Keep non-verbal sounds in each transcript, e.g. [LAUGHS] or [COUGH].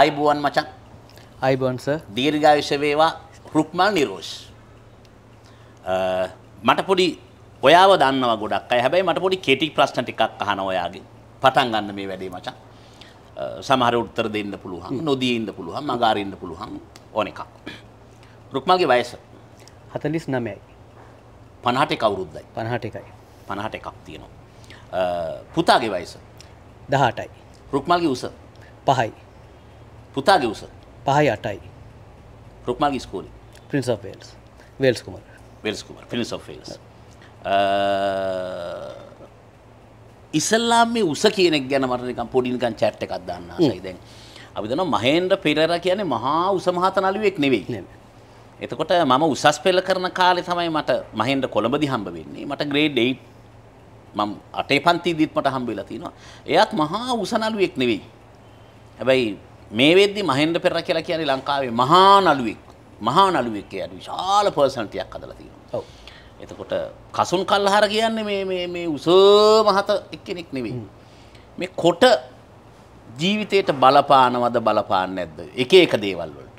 අයිබුවන් මචන් අයිබොන්ස දීර්ඝායුෂවේවා රුක්මල් නිරෝෂ් මට පොඩි ඔයාව දන්නවා ගොඩක් අය හැබැයි මට පොඩි කෙටි ප්‍රශ්න ටිකක් අහන ඔයාගේ පටන් ගන්න මේ වැඩේ මචන් සමහර උත්තර දෙන්න පුළුවන් නොදී ඉන්න පුළුවන් මගාරින්න පුළුවන් ඕන එකක් රුක්මල්ගේ වයස හතලිස් නමයයි පනහට කවුරුද්දයි පනහට එකයි පනහට එකක් තියෙනවා පුතාගේ වයස දහටයි රුක්මල්ගේ උස පහයි පුතාගේ උස පහයි අටයි රුක්මල් ස්කෝලි පින්ස් වේල්ස් වේල්ස් කුමර වේල්ස් කුමර පින්ස් වේල්ස් ඉස්සල්ලාම මේ උස කියනෙක් ගැන මට නිකන් පොඩි නිකන් chat එකක් දාන්න ආසයි දැන් අපි දන්නවා මහේන්ද්‍ර පෙරේරා කියන්නේ මහා උස මහත නළුවෙක් නෙවෙයි එතකොට මම උසස් පෙළ කරන කාලේ තමයි මට මහේන්ද්‍ර කොළඹදි හම්බ වෙන්නේ මට grade 8 මම අටේ පන්තිදිත් මට හම්බ වෙලා තිනවා එයාත් මහා උස නළුවෙක් නෙවෙයි හැබැයි මේ වෙද්දි මහෙන්ද්‍ර පෙරේරා කියලා කියන්නේ ලංකාවේ මහා නළුවෙක්. මහා නළුවෙක් කියන්නේ විශාල පර්සනලිටියක් හදලා තියෙනවා. ඔව්. එතකොට කසුන් කල්හාර කියන්නේ මේ මේ මේ උස මහත එක්කෙනෙක් නෙවෙයි. මේ කොට ජීවිතයට බලපානවද බලපාන්නේ නැද්ද? එක එක දේවල් වලට.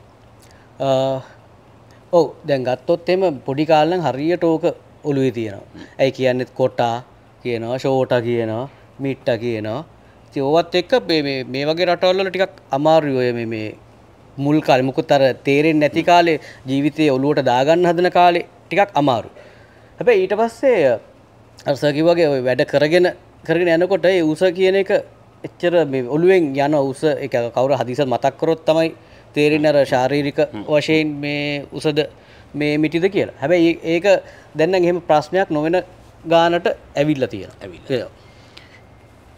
ඔව් දැන් ගත්තොත් එහෙම පොඩි කාලෙන් හරියට ඕක ඔළුවේ තියෙනවා. ඇයි කියන්නේත් කොටා කියනවා, ෂෝටා කියනවා, මිට්ටා කියනවා. ඉතින් ඕවත් එක්ක මේ මේ වගේ රටවල් වල ටිකක් අමාරුයි ඔය මේ මේ මුල් කාලේ මොකද අර තේරෙන්නේ නැති කාලේ ජීවිතේ ඔලුවට දාගන්න හදන කාලේ ටිකක් අමාරුයි. හැබැයි ඊට පස්සේ අර සර් කිව්වාගේ ඔය වැඩ කරගෙන කරගෙන යනකොට ඒ උස කියන එක එච්චර මේ ඔලුවෙන් යන උස එක කවුරු හදිසියෙ මතක් කරොත් තමයි තේරෙන්නේ අර ශාරීරික වශයෙන් මේ උසද මේ මිටිද කියලා. හැබැයි ඒක දැන් නම් එහෙම ප්‍රශ්නයක් නොවන ගානට ඇවිල්ලා තියෙනවා. ඇවිල්ලා.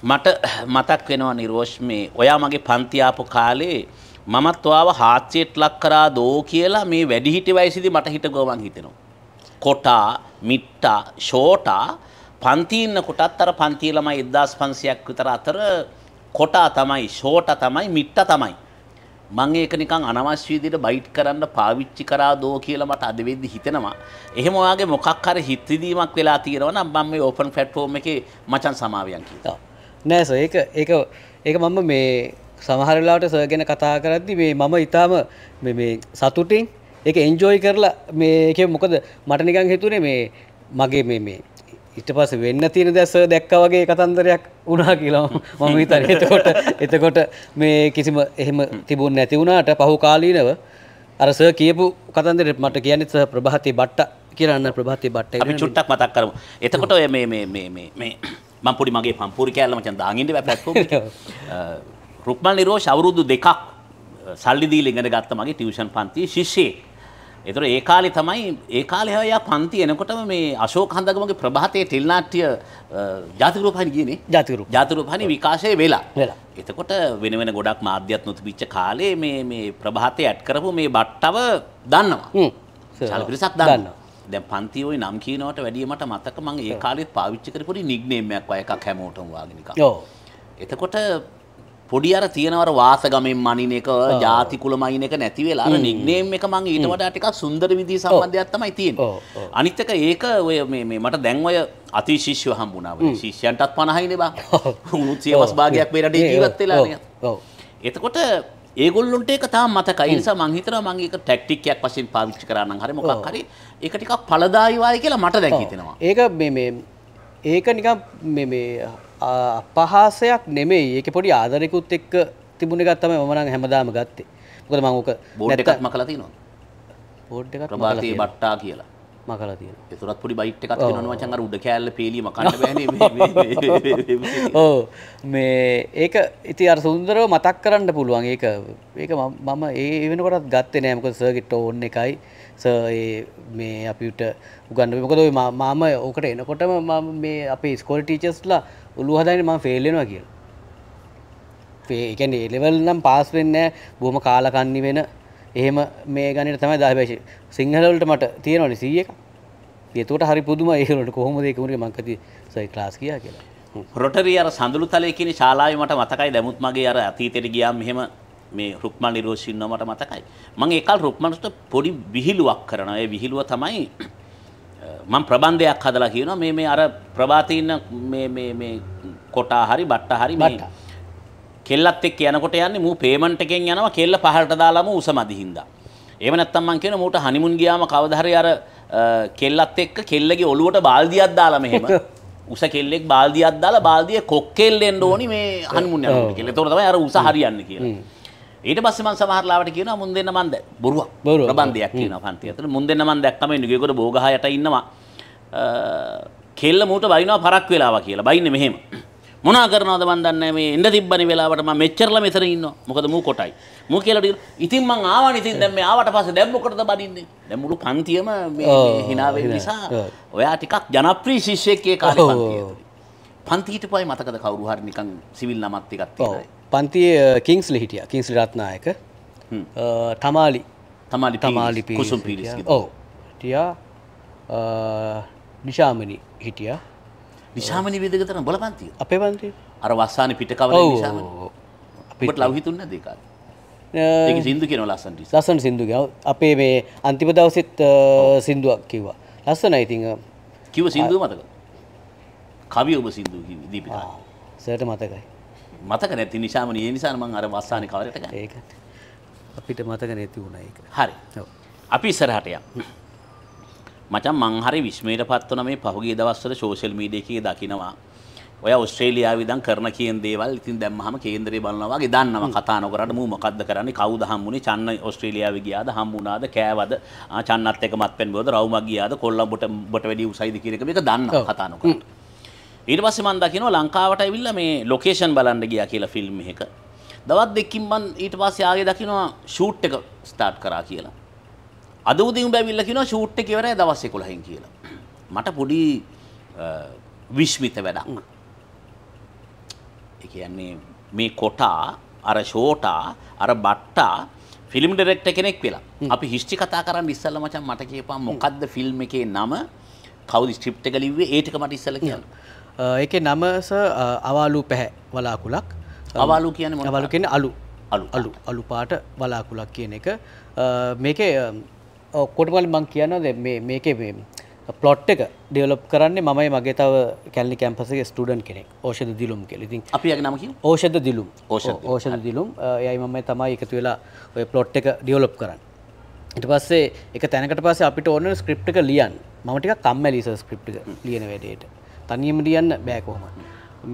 මට මතක් වෙනවා නිරෝෂ්මේ ඔයා මගේ පන්ති ආපු කාලේ මමත් ඔයාව හාත්සියට ලක් කරා දෝ කියලා මේ වැඩිහිටි වයසේදී මට හිටගෝ මං හිතෙනවා. කොටා, මිට්ටා, ෂෝටා පන්ති ඉන්න කොටත් අර පන්ති ළමයි 1500ක් විතර අතර කොටා තමයි, ෂෝටා තමයි, මිට්ටා තමයි. මං ඒක නිකන් අනවශ්‍ය විදිහට බයිට් කරන්න පාවිච්චි කරා දෝ කියලා මට අද වෙද්දි හිතෙනවා. එහෙම ඔයාගේ මොකක් හරි හිතවිදීමක් වෙලා තියෙනවා නම් මම මේ ඕපන් ප්ලැට්ෆෝම් එකේ මචන් සමාවියන් කියනවා. නෑ සො ඒක ඒක ඒක මම මේ සමහරලාට සොය ගැන කතා කරද්දි මේ මම ඉතාම මේ සතුටින් ඒක එන්ජෝයි කරලා මේක මොකද මට නිකන් හිතුනේ මේ මගේ මේ මේ ඉට පස වෙන්න තියෙන දැස දැක්ක වගේ කතන්දරයක් උනා කියලා මම හිතන එතකොට එතකොට මේ කිසිම එහෙම තිබුණ නැති වුණාට පහු කාලීනව අර සර් කියපු කතන්දර මට කියන්නේ සර් ප්‍රභාති බට්ට කියන්න ප්‍රභාති බට්ට අපි චුට්ටක් මතක් කරමු එතකොට ඔය මේ මේ මේ මේ මම පොඩි මගේ පම්පූරි කෑල්ල මචන් දාගෙන ඉන්න බෑ ප්ලැට්ෆෝම් එකේ රුක්මල් නිරෝෂ් අවුරුදු දෙකක් සල්ලි දීලා ඉගෙන ගත්ත මගේ ටියුෂන් පන්තියේ ශිෂ්‍යයෙක් එතකොට ඒ කාලේ තමයි ඒ කාලේ හැවයා පන්ති එනකොටම මේ අශෝක හඳගමගේ ප්‍රභාතයේ ටෙලි නාට්‍ය ජාතිකරූපහානි ගියනේ ජාතිකරූප ජාතිකරූපහානි විකාශය වෙලා වෙලා එතකොට වෙන වෙන ගොඩක් මාධ්‍යත් නොතිබිච්ච කාලේ මේ මේ ප්‍රභාතය ඇඩ් කරපු මේ බට්ටව දන්නවා සල්පිරිසක් දන්නවා දැන් පන්ති ওই නම් කියනවට වැඩිය මට මතක මම ඒ කාලෙත් පාවිච්චි කරපු පොඩි නික්නේම් එකක් වගේ එකක් හැමෝටම වාගේ නිකන්. ඔව්. එතකොට පොඩි අර තියෙනවර වාස ගමෙන් මනින එක ಜಾති කුල මයින් එක නැති වෙලා අර නික්නේම් එක මම ඊට වඩා ටිකක් සුන්දර විදිහේ සම්බන්ධයක් තමයි තියෙන්නේ. අනිත් එක ඒක ඔය මේ මේ මට දැන් ඔය අති ශිෂ්‍යව හම්බුණා වෙයි. ශිෂ්‍යයන්ටත් 50යි නේ බා. [LAUGHS] උනුත් සියවස් භාගයක් මේ රටේ ජීවත් වෙලා නේද? ඔව්. එතකොට ඒගොල්ලොන්ට එක තා මතකයි නිසා මං හිතනවා මම ඒක ටැක්ටික්යක් වශයෙන් පාවිච්චි කරා නම් හරි මොකක් හරි ඒක ටිකක් ඵලදායී වායි කියලා මට දැන් හිතෙනවා. ඒක මේ මේ ඒක නිකන් මේ මේ අපහාසයක් නෙමෙයි. ඒක පොඩි ආදරයකුත් එක්ක තිබුණ එකක් තමයි මම නම් හැමදාම ගත්තේ. මොකද මම ඕක බෝඩ් එකක් මකලා තියෙනවා. බෝඩ් එකක් මකලා තියෙනවා. බට්ටා කියලා. මකලා තියෙනවා. ඒතරත් පොඩි බයිට් එකක් තියෙනවනේ මචං අර උඩ කෑල්ල පේලියම කන්න බෑනේ. ඔව් මේ ඒක ඉතින් අර සුන්දරව මතක් කරන්න පුළුවන්. ඒක ඒක මම ඒ වෙනකොටත් ගත්තේ නෑ මොකද සර්කිට් ඕන් එකයි. සර් ඒ මේ අපිට උගන්වන්නේ මොකද ඔය මම ඕකට එනකොටම මම මේ අපේ ස්කෝල් ටීචර්ස්ලා ඔළුව හදාගෙන මම ෆේල් වෙනවා කියලා. ඒ කියන්නේ ඒ ලෙවල් නම් පාස් වෙන්නේ නැහැ. බොහොම කාලකන්ණි වෙන එහෙම මේ ගණයට තමයි දාහපේශ සිංහලවලට මට තියෙනවනේ 100 එක. ඒතුවට හරි පුදුමයි ඒකට කොහොමද ඒක උනේ මං කති සයි ක්ලාස් ගියා කියලා. රොටරි අර සඳලුතලේ කියන ශාලාවේ මට මතකයි දැමුත් මගේ අර අතීතයට ගියාම මෙහෙම මේ රුක්මන් නිරෝෂ් ඉන්නවා මට මතකයි. මම ඒකල් රුක්මන්ට පොඩි විහිළුවක් කරනවා. ඒ විහිළුව තමයි මම ප්‍රබන්ධයක් හදලා කියනවා මේ මේ අර ප්‍රභාතීන මේ මේ මේ කොටා හරි බට්ටා හරි මේ කෙල්ලත් එක්ක යනකොට යන්නේ මූ පේමන්ට් එකෙන් යනවා කෙල්ල පහළට දාලාම උස මදි හින්දා. එහෙම නැත්නම් මං කියන මූට හනිමුන් ගියාම කවදා හරි අර කෙල්ලත් එක්ක කෙල්ලගේ ඔළුවට බාල්දියක් දාලා මෙහෙම [LAUGHS] උස කෙල්ලෙක් බාල්දියක් දාලා බාල්දිය කොක්කෙල්ලෙන්න ඕනි මේ හනිමුන් යනකොට කියලා. ඒතකොට තමයි අර උස හරියන්නේ කියලා. ඊට පස්සේ මම සමහරලාවට කියනවා මුන් දෙන්න මන් බොරුවක් ප්‍රබන්ධයක් කියනවා පන්ති අතර මුන් දෙන්න මන් දැක්කම නුගේකොට බෝගහ යට ඉන්නවා කෙල්ල මූට බයිනවා පරක් වෙලාවා කියලා බයින්නේ මෙහෙම මොනා කරනවද මන් දන්නේ මේ එන්න තිබ්බනේ වෙලාවට මම මෙච්චරලා මෙතන ඉන්නවා. මොකද මූ කොටයි. මූ කියලා ටික ඉතින් මං ආවනේ ඉතින් දැන් මේ ආවට පස්සේ දැන් මොකටද බඩින්නේ? දැන් මුළු පන්තියම මේ hina වෙන නිසා ඔයා ටිකක් ජනප්‍රිය ශිෂ්‍යෙක් ඒ කාලේ පන්තියේ. පන්තියට පයි මතකද කවුරු හරි නිකන් සිවිල් නමක් ටිකක් තියෙනවා. පන්තියේ කිංස්ලි හිටියා. කිංස්ලි රත්නායක. තමාලි තමාලි තමාලි කුසුම් පිරිස්. ඔව්. හිටියා. නිශාමනි හිටියා. නිශාමනි වේදගතරන බලපන්තිය අපේ පන්ති අර වස්සාන පිටකවල නිශාම අපිට ලවහිතුන්න දෙකාල සිදු කියන ලස්සන්ට ලසන් සිින්දු අපේ මේ අන්තිම දවසෙත් සිින්දුවක් කිව්වා ලස්සන ඉතිං කිව සිින්දුව මතක කවි ඔබ සිින්දු දීපි සට මතකයි මතක නැති නිශාමන ඒ නිසාම අර වස්සාන කවරට ඒක අපිට මතක නැති වුණ එක හරි අපි ඉස්සරහටය මචන් මං හරි විශ්මයට පත්වන මේ පහුගිය දවස්වල සෝෂල් මීඩියා එකේ දකිනවා. ඔය ඔස්ට්‍රේලියාව ඉඳන් කරන කියන දේවල් ඉතින් දැම්මහම කේන්දරේ බලනවා වගේ දන්නවා කතා නොකරන මූ මොකද්ද කරන්නේ කවුද හම්බුනේ චන්න ඔස්ට්‍රේලියාවේ ගියාද හම්බුණාද කෑවද චන්නත් එක්ක මත්පැන් බෝද රවුමක් ගියාද කොල්ලඹට බොට වැඩි උසයිද කියන එක මේක දන්නවා කතා නොකර. ඊට පස්සේ මම දකිනවා ලංකාවට ඇවිල්ලා මේ ලොකේෂන් බලන්න ගියා කියලා ෆිල්ම් එකක. දවස් දෙකකින් මම ඊට පස්සේ ආයේ දකිනවා ෂූට් එක ස්ටාර්ට් කරා කියලා. අද උදේ උඹ ඇවිල්ලා කියනවා ෂූට් එක ඉවරයි දවස් 11න් කියලා. මට පොඩි විශ්මිත වැඩක්. ඒ කියන්නේ මේ කොටා අර ෂෝටා අර බට්ටා ෆිල්ම් ඩිරෙක්ටර් කෙනෙක් වෙලා. අපි හිස්ටි කතා කරන්න ඉස්සෙල්ලා මචං මට කියපන් මොකද්ද ෆිල්ම් එකේ නම? කවුද ස්ක්‍රිප්ට් එක ලිව්වේ? ඒ ටික මට ඉස්සෙල්ලා කියන්න. ඒකේ නම ස අවාලු පැහැ වලාකුලක්. අවාලු කියන්නේ මොනවද? අවාලු කියන්නේ අලු. අලු අලු අලු පාට වලාකුලක් කියන එක. මේකේ ඔක්කොටමල් මං කියනද මේක පලොට් එක ඩියලොප් කරන්නේ මයි මගේ තව කැල්ලි කැම්පසගේ ස්ටඩන් කෙනෙක් ඕෂද දිලුම් කෙලෙති අපි නම ඕෂද දිලුම් ඕෂද දිලුම් යයි මම තමයි එකතු වෙලා ඔය පලොට් එක ඩියලොප් කරන්න ඉට පස්සේ එක තැනකට පස්ස අපිට ඕන ස්ක්‍රප් එක ලියන් මටික කම්මලිස ස්ක්‍රප් එක ලියන වැඩේට තනියම ලියන්න බෑකෝම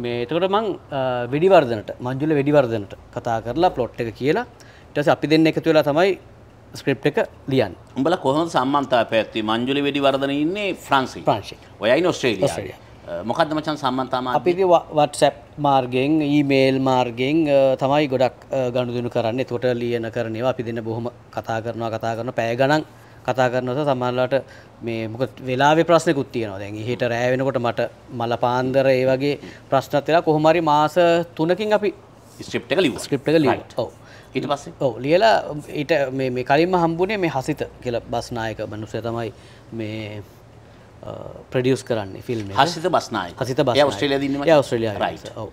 මේතකොට මං වෙඩිවර්ධනට මංජුල වෙඩිවර්ධනට කතා කරලා පලොට් එක කියලා ටස අපි දෙන්න එකතු වෙලා තමයි ස්ක්‍රප් එක ලියන් උඹල කොහොම සම්මන්තා පැත්ති මංජුලි වෙඩි වර්ධන ඉන්නේ ෆ්‍රන්සි ප්‍රංශි ඔයයි ඔස්ට්‍රේලිය මොකක්ද මචන් සම්බන්තාම අපි වටසැප් මාර්ගෙන් ඊමේල් මාර්ගෙන් තමයි ගොඩක් ගණුදුනු කරන්න තොට ලියන කරනවා අපි දෙන්න බොහොම කතා කරනවා කතා කරන පැය ගණන් කතා කරනස සමල්ලට මේ මොක වෙලාවේ ප්‍රශ්නකුත් තියෙනවා දැන් හිට රෑවෙනකොට මට මල පාන්දර ඒ වගේ ප්‍රශ්නත් වෙලා කොහොමරි මාස තුනකින් අපි ස්ක්‍රිප් එක ලිව් ස්ක්‍රිප් එක ලිව් ඔව් ඊට පස්සේ ඔව ලියලා ඊට මේ කලින්ම හම්බුනේ මේ හසිත කියල බස්නායක මනුසය තමයි මේ ප්‍රඩියස් කරන්න ෆිල්ම් හසිත බස්නාය හසිත බ ස්ට්‍රලිය ස්ට්‍රලිය ඔව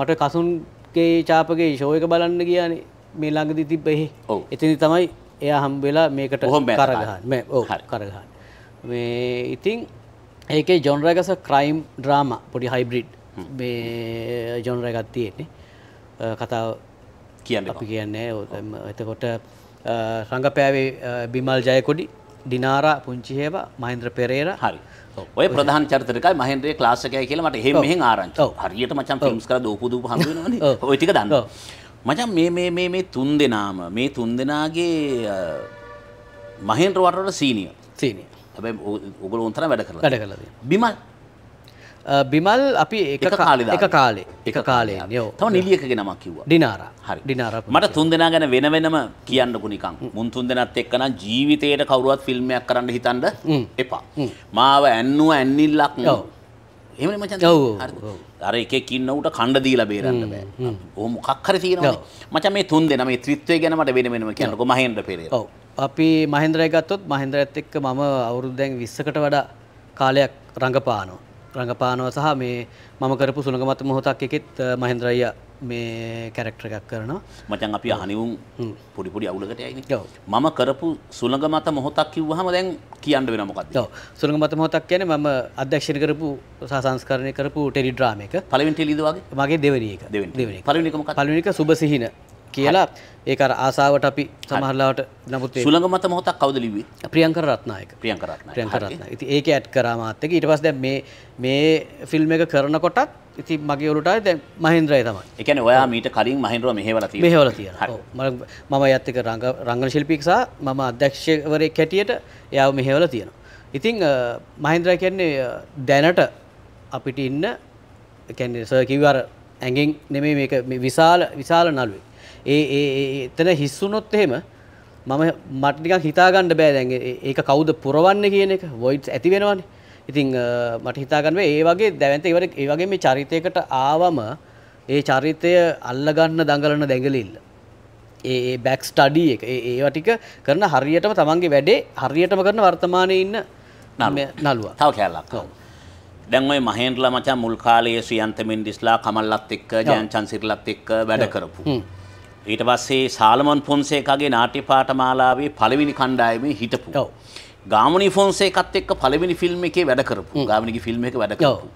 මට කසුන්ගේ චාපගේ ශෝයක බලන්න කියන්නේ මේ ළඟදි තිබ එහි එතිනි තමයි එයා හම්බවෙලා මේකට හොම කරගහන්න කරගහන්න මේ ඉතිං ඒක ජොන්රගස ක්‍රයිම් ඩ්‍රාම පොඩි හයිබ්‍රිඩ් මේ ජොන්රගත් තියෙන්නේ කතාව කියන්න අපි කියන්නේ එතකොට රඟපෑවේ බිමල් ජයකොඩි ඩිනාරා පුංචිහේව මහින්ද්‍ර පෙරේර හරි ඔය ප්‍රධාන චරිතකයි මහින්ද්‍රේ ක්ලාසකය කියලා මට එහෙම මෙහෙන් ආරංචි. හරියට මචං ෆිල්ම්ස් කරලා දෝපුදු හම්බ ඔය ටික දන්නවා. මචං මේ මේ මේ මේ තුන් දෙනාම මේ තුන් දෙනාගේ මහින්ද්‍ර වටේට සීනියර්. සීනියර්. හැබැයි ඔගොල්ලෝ උන්තර වැඩ කරලා. වැඩ කරලා. බිමල් බිමල් අපි එක කාලි එක කාලේ එක කාලේ යෝ තව නිලියක ගෙනමක් කිව්වා ඩිනාර හරි ඩිනාර මට තුන් දෙනා ගැන වෙන වෙනම කියන්නකු නිකං මුන් තුන් දෙනත් එක්ක නම් ජීවිතයට කවුරුවත් ෆිල්ම්යක් කරන්න හිතන්න එපා මාව ඇන්නුව ඇන්නිල්ලක් නෝ එම මචන් අර එකකින්නවට කණ්ඩ දීල බේරන්න බෑ ඕම කක්කර තියෙනවා මච මේ තුන් දෙනම ත්‍රිත්වය ගැනට වෙනමෙනම කියන්නක මහෙන්ට පෙරේ අපි මහින්ද්‍රය ගත්තොත් මහින්ද්‍ර ඇත් එක්ක මම අවුරුද්දැන් විස්සකට වඩා කාලයක් රඟපානවා රඟපානවා සහ මේ මම කරපු සුළඟමත් මොහොතක් එකෙත් මහින්ද්‍රය මේ කැරක්ටර එකක් කරනවා මචන් අපි අහනිවුම් පොඩිපොඩි අවුලකට යයින මම කරපු සුළඟ මත මොහොතක් කිව්වහම දැන් කියන්න වෙන මොකක්ද සුළඟ මත මොහොතක් කියන්නේ මම අධ්‍යක්ෂණය කරපු සහ සංස්කරණය කරපු ටෙලි ඩ්‍රාම එක පළවෙනි ටෙලිද වගේ මගේ දෙවෙනි එක දෙවෙනි දෙවෙනි පළවෙනි එක මොකක්ද පළවෙනි එක සුබ සිහින කියලා ඒක ආසාාවට අපි සමහරලාට නමුත් සුළඟ මත මොහොතක් කවද ලිවේ ප්‍රියංකර රත්නායක ප්‍රියංකර ප්‍රියංකර රත්න ඉති ඒක ඇට් කරාමාත්තක ඉට පස් දැ මේ මේ ෆිල්ම් එක කරනකොටත් ඉති මගේ ඔලුටයි දැ මහින්ද්‍රය තමයි එකන ඔයා මීට කලින් මහින්ද්‍ර මෙහවලති මෙහවල තිය මම ඇත්තක රංග රංගල ශිල්පික්සා මම අධ්‍යක්ෂවරය කැටියට යාව මෙහෙවල තියෙන. ඉතිං මහින්ද්‍රය කියන්නේ දැනට අපිට ඉන්න කැන්නේ සර් කිවර ඇගෙන් නෙමේ විශාල විශාල නළුවේ ඒ එතන හිස්සුනොත් එහෙම මම මටනිකක් හිතාගන්න බෑ දැන් ඒක කවුද පුරවන්න කියන එක වොයිඩ්ස් ඇති වෙනවානේ ඉතිං මට හිතාගන්න ඒ වගේ දැවන්ත ඉවර ඒ වගේ මේ චරිතයකට ආවම ඒ චරිතය අල්ලගන්න දඟලන දැඟලිල්ල ඒ බැක් ස්ටඩි එක ඒවා ටික කරන හරියටම තමන්ගේ වැඩේ හරියටම කරන වර්තමානය ඉන්න නලුව තව කැල්ලක් දැන්වයි මහෙන්ටල මචා මුල්කාලයේ සියන්තමින් ඩිස්ලා කමල්ලත් එක්ක ජයන් චන්සිරලත් එක්ක වැඩ කරපු. ඊට පස්සේ සාලමන් ෆොන්සේකගේ නාට්‍ය පාඨමාලාවේ පළවෙනි කණ්ඩායමේ හිටපු. ඔව්. ගාමිණී ෆොන්සේකත් එක්ක පළවෙනි ෆිල්ම් එකේ වැඩ කරපු. ගාමිණීගේ ෆිල්ම් එකේ වැඩ කරපු.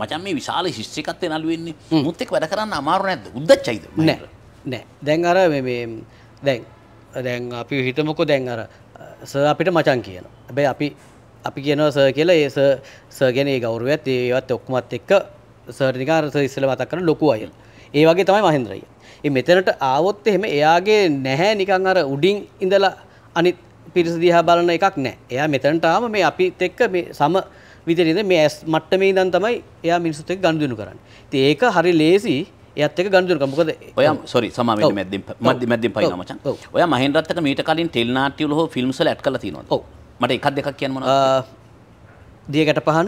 මචන් මේ විශාල ශිෂ්‍යකත්වය නළු වෙන්නේ. මුත් එක්ක වැඩ කරන්න අමාරු නැද්ද? උද්දච්චයිද? නෑ. නෑ. දැන් අර මේ මේ දැන් දැන් අපි හිතමුකෝ දැන් අර සර් අපිට මචන් කියනවා. හැබැයි අපි අපි කියනවා සර් කියලා ඒ සර් සර් ගැන ඒ ගෞරවයත් ඒවත් ඔක්කොමත් එක්ක සර් නිකන් අර සර් ඉස්සෙල්ලා මතක් කරන ලොකු අය. ඒ වගේ තමයි මහේන්ද්‍රය. මෙතනට ආවොත් එහෙම එයාගේ නැහැ නිකං අර උඩින් ඉඳලා අනිත් පිරිස දිහා බලන එකක් නෑ එයා මෙතනට ආම මේ අපිත් එක්ක මේ සම විදිහට මේ ඇස් මට්ටමේ ඉඳන් තමයි එයා මිනිස්සුත් එක්ක ගනුදෙනු කරන්නේ. ඉතින් ඒක හරි ලේසි එයත් එක ගන්දුරක මොකද ඔය සොරි සමාමට මැදින් මධ්‍ය මැදින් පයින මචන් ඔය මහින්දරත්ට මීට කලින් ටෙල් නාට්‍යවල හෝ ෆිල්ම්ස් වල ඇඩ් කරලා තියෙනවා ඔව් මට එකක් දෙකක් කියන්න මොනවද දියකට පහන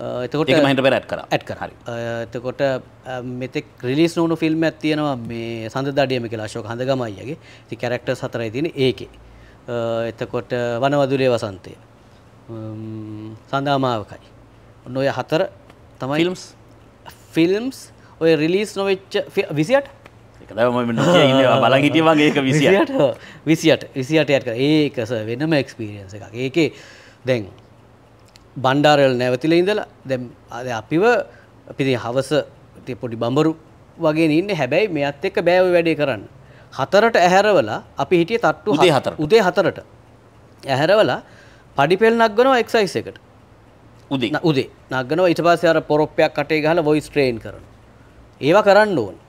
Uh, එතකොට මහිට පැත් කර ඇත් කරහරි uh, එතකොට uh, මෙතෙක් රිලිස් නූුණු ෆිල්ම් ඇත්තියෙනවා මේ සඳ දඩියම කියලා ශෝක හඳගමයිගේ ති කැරක්ට සතරයි තින ඒකේ එතකොට වනවදුරේ වසන්තය um, සඳාමාවකයි නොය හතර තමයි ෆිල්ම්ස් ෆිල්ම්ස් ඔය රිලිස් නොවෙච්ච විසිට බලගිටිය වගේ විසිට විසිට විසිට ඇත් කර ඒකස වෙනම එක්ස්පිරියන්ස එකක් ඒකේ දැන් බණ්ඩාරල් නැවතිල ඉඳලා දැම් අද අපිව පිරි හවස පොඩි බඹරු වගේ ඉන්න හැබැයි මෙත් එක්ක බෑව වැඩේ කරන්න. හතරට ඇහැරවලා අපි හිටිය තට්ටු හේ හතර උදේ හතරට ඇහැරවලා පඩිපෙල් නක්ගනව එක්සයිස් එකට උදේ උදේ නගනව ඉට පස්සේ අර පොරොප්පයක් කටේ ගහලා වොයිස් ට්‍රේන් කරන. ඒවා කරන්න ඕනේ.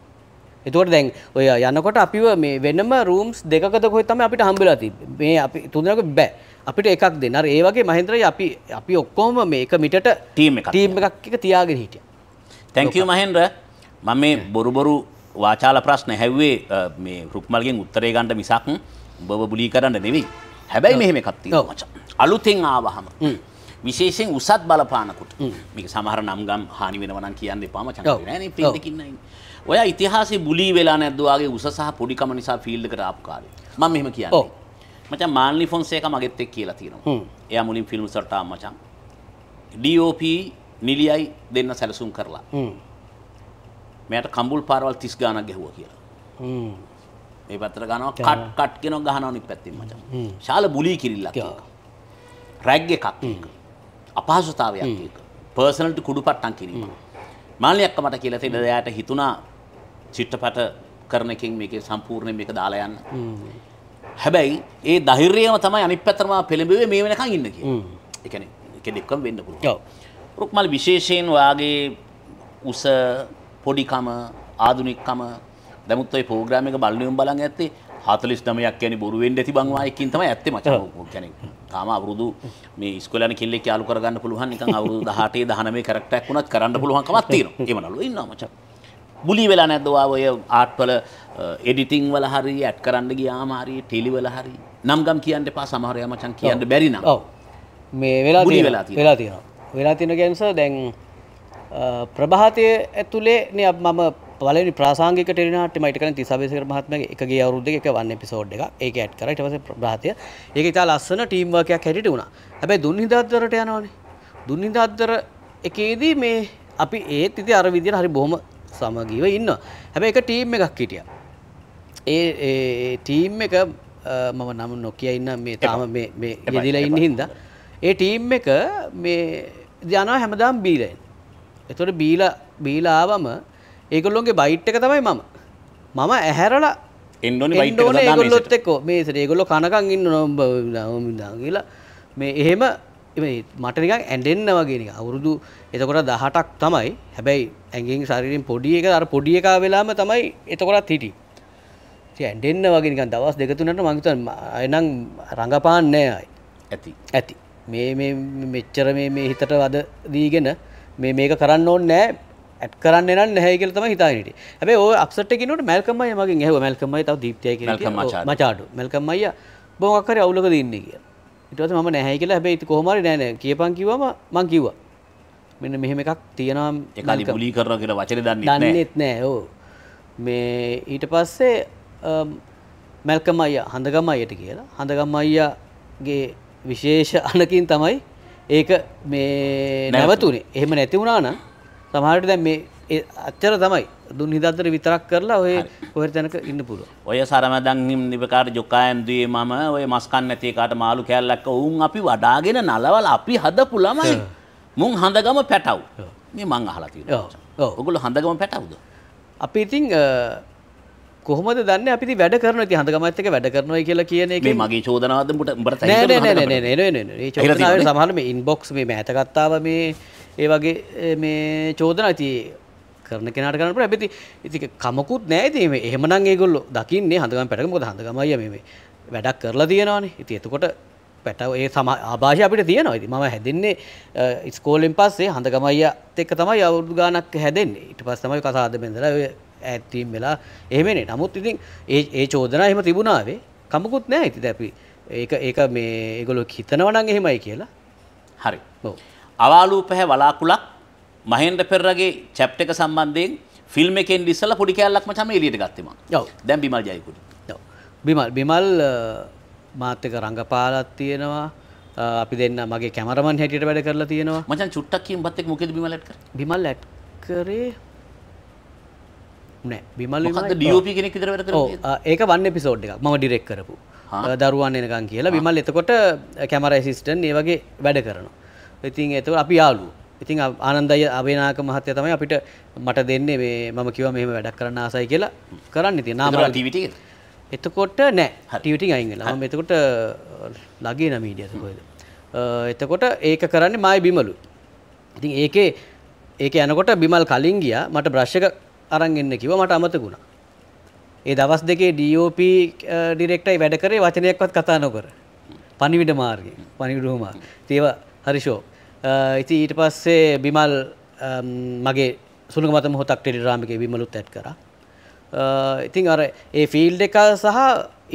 එතුවට දැන් ඔය යනකොට අපිව මේ වෙනම රූම්ස් දෙකද කොහෙතම අපිට හම්බෙලා තිබ්බේ. මේ අපි තුන්දෙනාක බෑ. අපිට එකක් දෙන්න. අර ඒ වගේ මහේන්ද්‍රයි අපි අපි ඔක්කොම මේ එක මිටට ටීම් එකක් ටීම් එකක් එක තියාගෙන හිටියා. Thank you Mahendra. මම මේ බොරු බොරු වාචාල ප්‍රශ්න හැව්වේ මේ රුක්මල්ගෙන් උත්තරේ ගන්න මිසක් ඔබව බුලි කරන්න නෙවෙයි. හැබැයි මෙහෙම එකක් තියෙනවා මචං. අලුතෙන් ආවහම විශේෂයෙන් උසත් බලපානකොට මේක සමහර නම් ගම් හානි වෙනවා නම් කියන්න එපා මචං. නෑනේ ප්‍රේතකින් නෑ. ඔයා ඉතිහාසේ බුලි වෙලා නැද්ද ඔයාගේ උස සහ පොඩිකම නිසා ෆීල්ඩ් එකට ආපු කාලේ මම මෙහෙම කියන්නේ ඔව් මචං මාන්ලි ෆොන්සේක මගෙත් එක්ක කියලා තියෙනවා එයා මුලින් ෆිල්ම් වලට ආව මචං DOP නිලියයි දෙන්න සැලසුම් කරලා මෙයාට කම්බුල් පාරවල් 30 ගාණක් ගැහුවා කියලා මේ පැත්තට ගනවා කට් කට් කියනවා ගහනවා අනිත් පැත්තෙන් මචං ශාල බුලි කිරිල්ලක් රැග් එකක් අපහසුතාවයක් ඒක පර්සනල්ට කුඩු පට්ටම් කිරීම මාළි අක්කා මට කියලා තියෙන දයාට හිතුණා චිත්‍රපට කරන එකෙන් මේකේ සම්පූර්ණයෙන් මේක දාලා යන්න. හැබැයි ඒ ධෛර්යයම තමයි අනිත් පැත්තටම පෙළඹුවේ මේ වෙනකන් ඉන්න කියලා. ඒ කියන්නේ ඒක දෙකම වෙන්න පුළුවන්. ඔව්. රුක්මල් විශේෂයෙන් ඔයාගේ උස පොඩිකම ආධුනිකකම දැමුත් ඔය ප්‍රෝග්‍රෑම් එක බලනියම් බලන් ඇත්තේ හතලිස් නමයක් යැනි බොරුවෙන් ඇති බංවායකින් තම ඇත්තේ මච කැනෙ තාම අවුරුදු මේ ස්කොලන කෙල්ලෙක් යාලු කරගන්න පුළුවන් නිකන් අවුරුදු 18 19 කැරක්ටරයක් වුණත් කරන්න පුළුවන් කමක් තියෙනවා. ඒ [LAUGHS] මනලු ඉන්නවා මචං. බුලි වෙලා නැද්ද ඔයාව ඔය ආට් වල එඩිටිං වල හරි ඇඩ් කරන්න ගියාම හරි ටෙලි වල හරි නම් ගම් කියන්න එපා සමහර අය මචං කියන්න බැරි නම්. ඔව්. මේ වෙලා තියෙනවා. වෙලා තියෙනවා. වෙලා තියෙන ගැම්ස දැන් ප්‍රභාතයේ ඇතුලේ නේ මම පළවෙනි ප්‍රාසංගික ටෙලි නාට්‍යම ඊට කලින් තිසාබේසේකර මහත්මයාගේ එකගේ අවුරුද්දේ එක වන් එපිසෝඩ් එකක් ඒක ඇඩ් කරා ඊට පස්සේ ප්‍රාතිය ඒක ඉතාල ලස්සන ටීම් වර්ක් එකක් හැටියට වුණා හැබැයි දුන්හිදාද්දරට යනවනේ දුන්හිදාද්දර එකේදී මේ අපි ඒත් ඉතින් අර විදියට හරි බොහොම සමගීව ඉන්නවා හැබැයි ඒක ටීම් එකක් හිටියා ඒ ටීම් එක මම නම් නොකිය ඉන්න මේ තාම මේ මේ යෙදිලා ඉන්න හින්දා ඒ ටීම් එක මේ යනවා හැමදාම බීලා එන එතකොට බීලා බීලා ආවම ඒගොල්ලොන්ගේ බයිට් එක තමයි මම මම ඇහැරලා එන්නෝන ඒගොල්ලොත් එක්කෝ මේ ඒගොල්ලො කනකං ඉන්න නොම්බ කියලා මේ එහෙම මට නිකක් ඇඩෙන්න්න වගේනික අවුරුදු එතකොට දහටක් තමයි හැබැයි ඇගෙන් සරිරින් පොඩි එක අර පොඩිය එකා වෙලාම තමයි එතකොටත් හිටි ඇඩෙන්න්න වගේනික දවස් දෙකතුනට මංතන් අයනම් රඟපාන් නෑ අයි ඇති ඇති මේ මෙච්චර මේ හිතට වද දීගෙන මේ මේක කරන්න ඕන්න නෑ ඇට් කරන්න න නැහැ කියල තම හිතාට ඇබේ ඕ අපසට කනට මැල්කමයි මගේ හ මැල්කමයි තව දීප්තිය මචාඩු මැල්කමයි බොමක්කර අවුලක දන්න කිය ඉටස ම නැහැ කියලා හැබයි කොහමරි නෑන කියපන් කිවම මං කිව්වා මෙන්න මෙහෙම එකක් තියෙනම් එකලි පුලි කරන කියෙන වචන දන්න දන්නෙත් නෑ ඕ මේ ඊට පස්සේ මැල්කම අය හඳගම් අයට කියලා හඳගම් අයියාගේ විශේෂ අනකින් තමයි ඒක මේ නැවතුනේ එහෙම නැති වුණානම් සමහරට දැන් මේ අච්චර තමයි දුන්හිදතර විතරක් කරලා ඔය ඔය තැනක ඉන්න පුළුවන්. ඔය සරමදන් නිපකාර ජොකායන් දුවේ මම ඔය මස්කන් නැති එකාට මාළු කෑල්ලක් වුන් අපි වඩාගෙන නලවල අපි හදපු ළමයි. මුන් හඳගම පැටව්. මේ මං අහලා තියෙනවා. ඔව්. ඔගොල්ලෝ හඳගම පැටව්ද? අපි ඉතින් කොහොමද දන්න අපි වැඩ කරන ති හඳගමත් එක වැඩ කරනවා කියලා කියන එක මගේ චෝදනාවද මට බට සමහරම ඉන්බොක්ස් මේ මෑතකත්තාව මේ ඒ වගේ මේ චෝදන ඇති කරන කෙනට කරනට ඇබති ඉතික කමකුත් නෑදීම එහමනං ඒගොල්ල දකින්නේ හඳගම් පැටකම ොද හඳගමය මේ වැඩක් කරලා තියෙනවානේ ඉති එතකොට පැටව ඒ සම ආභාෂ අපිට තියෙනවා ඉති මම හැදන්නේ ස්කෝලෙන් පස්සේ හඳගමයි එක්ක තමයි අවුදු ගානක් හැදෙන්නේ ඉට පස් තමයි කසාද බෙදර ඇත්වීම් වෙලා එහෙමනේ නමුත් ඉතින් ඒ ඒ චෝදනා එහෙම තිබුණාවේ කමකුත් නෑ ඇති දැපි ඒ ඒක මේ ඒගොලො හිතනවනන් එහෙමයි කියලා හරි බෝ අවාලූ පැහැ වලාකුලක් මහෙන්ද පෙරරගේ චැප්ට එක සම්බන්ධයෙන් ෆිල්ම් එකෙන් ඉස්සලා පොඩි කෑල්ලක් මචම එළියට ගත්තේ මම. ඔව්. දැන් බිමල් ජයකුඩි. ඔව්. බිමල් බිමල් මාත් එක රංගපාලක් තියෙනවා. අපි දෙන්න මගේ කැමරමන් හැටියට වැඩ කරලා තියෙනවා. මචං චුට්ටක් කියමුපත් එක්ක මොකේද බිමල් ඇඩ් කරේ? බිමල් ඇඩ් කරේ නෑ බිමල් මොකද්ද DOP කෙනෙක් විතර වැඩ කරන්නේ? ඔව්. ඒක වන් එපිසෝඩ් එකක්. මම ඩිරෙක්ට් කරපු. දරුවන් එනකන් කියලා බිමල් එතකොට කැමරා ඇසිස්ටන්ට් ඒ වගේ වැඩ කරනවා. ඉතින් එතකොට අපි යාළුවෝ. ඉතින් ආනන්දයි අබේනායක මහත්තයා තමයි අපිට මට දෙන්නේ මේ මම කිව්වා මෙහෙම වැඩක් කරන්න ආසයි කියලා කරන්න ඉතින් නාම ටීවී ටිකේ. එතකොට නෑ ටීවී ටිකෙන් අයින් වෙලා. මම එතකොට ලගේ නම මීඩියාස කොහෙද. එතකොට ඒක කරන්නේ මායි බිමලු. ඉතින් ඒකේ ඒක යනකොට බිමල් කලින් ගියා මට බ්‍රෂ් එක අරන් එන්න කිව්වා මට අමතකුණා. ඒ දවස් දෙකේ DOP ඩිරෙක්ටරයි වැඩ කරේ වචනයක්වත් කතා නොකර. පණිවිඩ මාර්ගයේ පණිවිඩ මාර්ගය. ඒවා හරි ෂෝ. ඉති ඊට පස්සේ බිමල් මගේ සුළු මත මොහොතක් ටෙලිරාමික විමලුත් ඇත් කර ඉතින් අර ඒ ෆිල්් එක සහ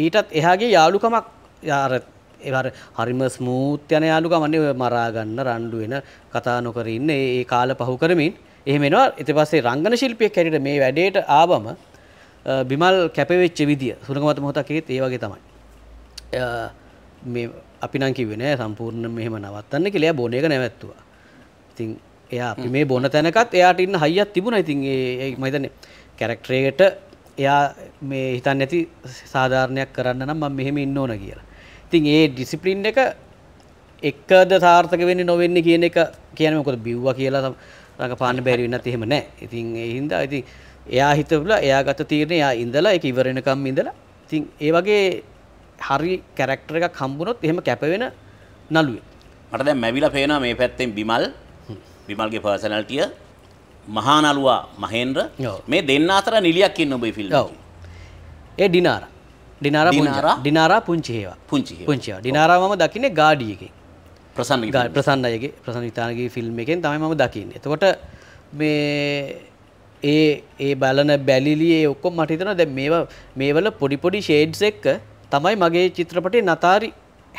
ඊටත් එහාගේ යාලුකමක් යාර එවර හරිම ස්මූත් යන යාලුකමන්නේ මරාගන්න රණ්ඩු වෙන කතා නොකර ඉන්න ඒ කාල පහු කරමින් එහෙම එනවා ඊට පස්සේ රංගන ශිල්පියෙක් හැටියට මේ වැඩේට ආවම බිමල් කැපවෙච්ච විදිය සුරංගමත මොහොතකේත් ඒ වගේ තමයි මේ අපි නම් කිව්වේ නෑ සම්පූර්ණ මෙහෙම නවත්තන්න කියලා එයා බොන එක නැවැත්තුවා. ඉතින් එයා අපි මේ බොන තැනකත් එයාට ඉන්න හයියක් තිබුණා. ඉතින් ඒ මම හිතන්නේ කැරක්ටර් එකට එයා මේ හිතන්නේ නැති සාධාරණයක් කරන්න නම් මම මෙහෙම ඉන්න ඕන කියලා. ඉතින් ඒ ඩිසිප්ලින් එක එකද සාර්ථක වෙන්නේ නොවෙන්නේ කියන එක කියන්නේ මොකද බිව්වා කියලා රඟපාන්න බැරි වෙන්නත් එහෙම නෑ. ඉතින් ඒ හින්දා ඉතින් එයා හිතවල එයා ගත තීරණය එයා ඉඳලා ඒක ඉවර වෙනකම් ඉඳලා ඉතින් ඒ වගේ හරි කැරක්ටර එක කම්බුණොත් එහෙම කැපවෙන නළුවේ මට දැ මැවිල පේන මේ පැත්තෙන් බිමල් විමල්ගේ පර්සනල්ටිය මහා නලුවා මහේන්ද්‍ර මේ දෙන්න අතර නිලියක් ඉන්න ඔබයි ෆිල් ඒ ඩිනාර ඩිනාර ඩිනාරා පුංචිහේවා පුංචි පුංචිවා ඩිනාරාම දකින්නේ ගාඩියකින් ප්‍රසන්න ප්‍රසන්නයගේ ප්‍රසන්න විතානගේ ෆිල්ම් එකෙන් තමයි මම දකින්න එතකොට මේ ඒ ඒ බලන බැලිලියේ ඔක්කො මටිතන දැ මේවා මේවල පොඩිපොඩි ෂේඩ්ස් එක්ක තමයි මගේ චිත්‍රපටේ නතාරි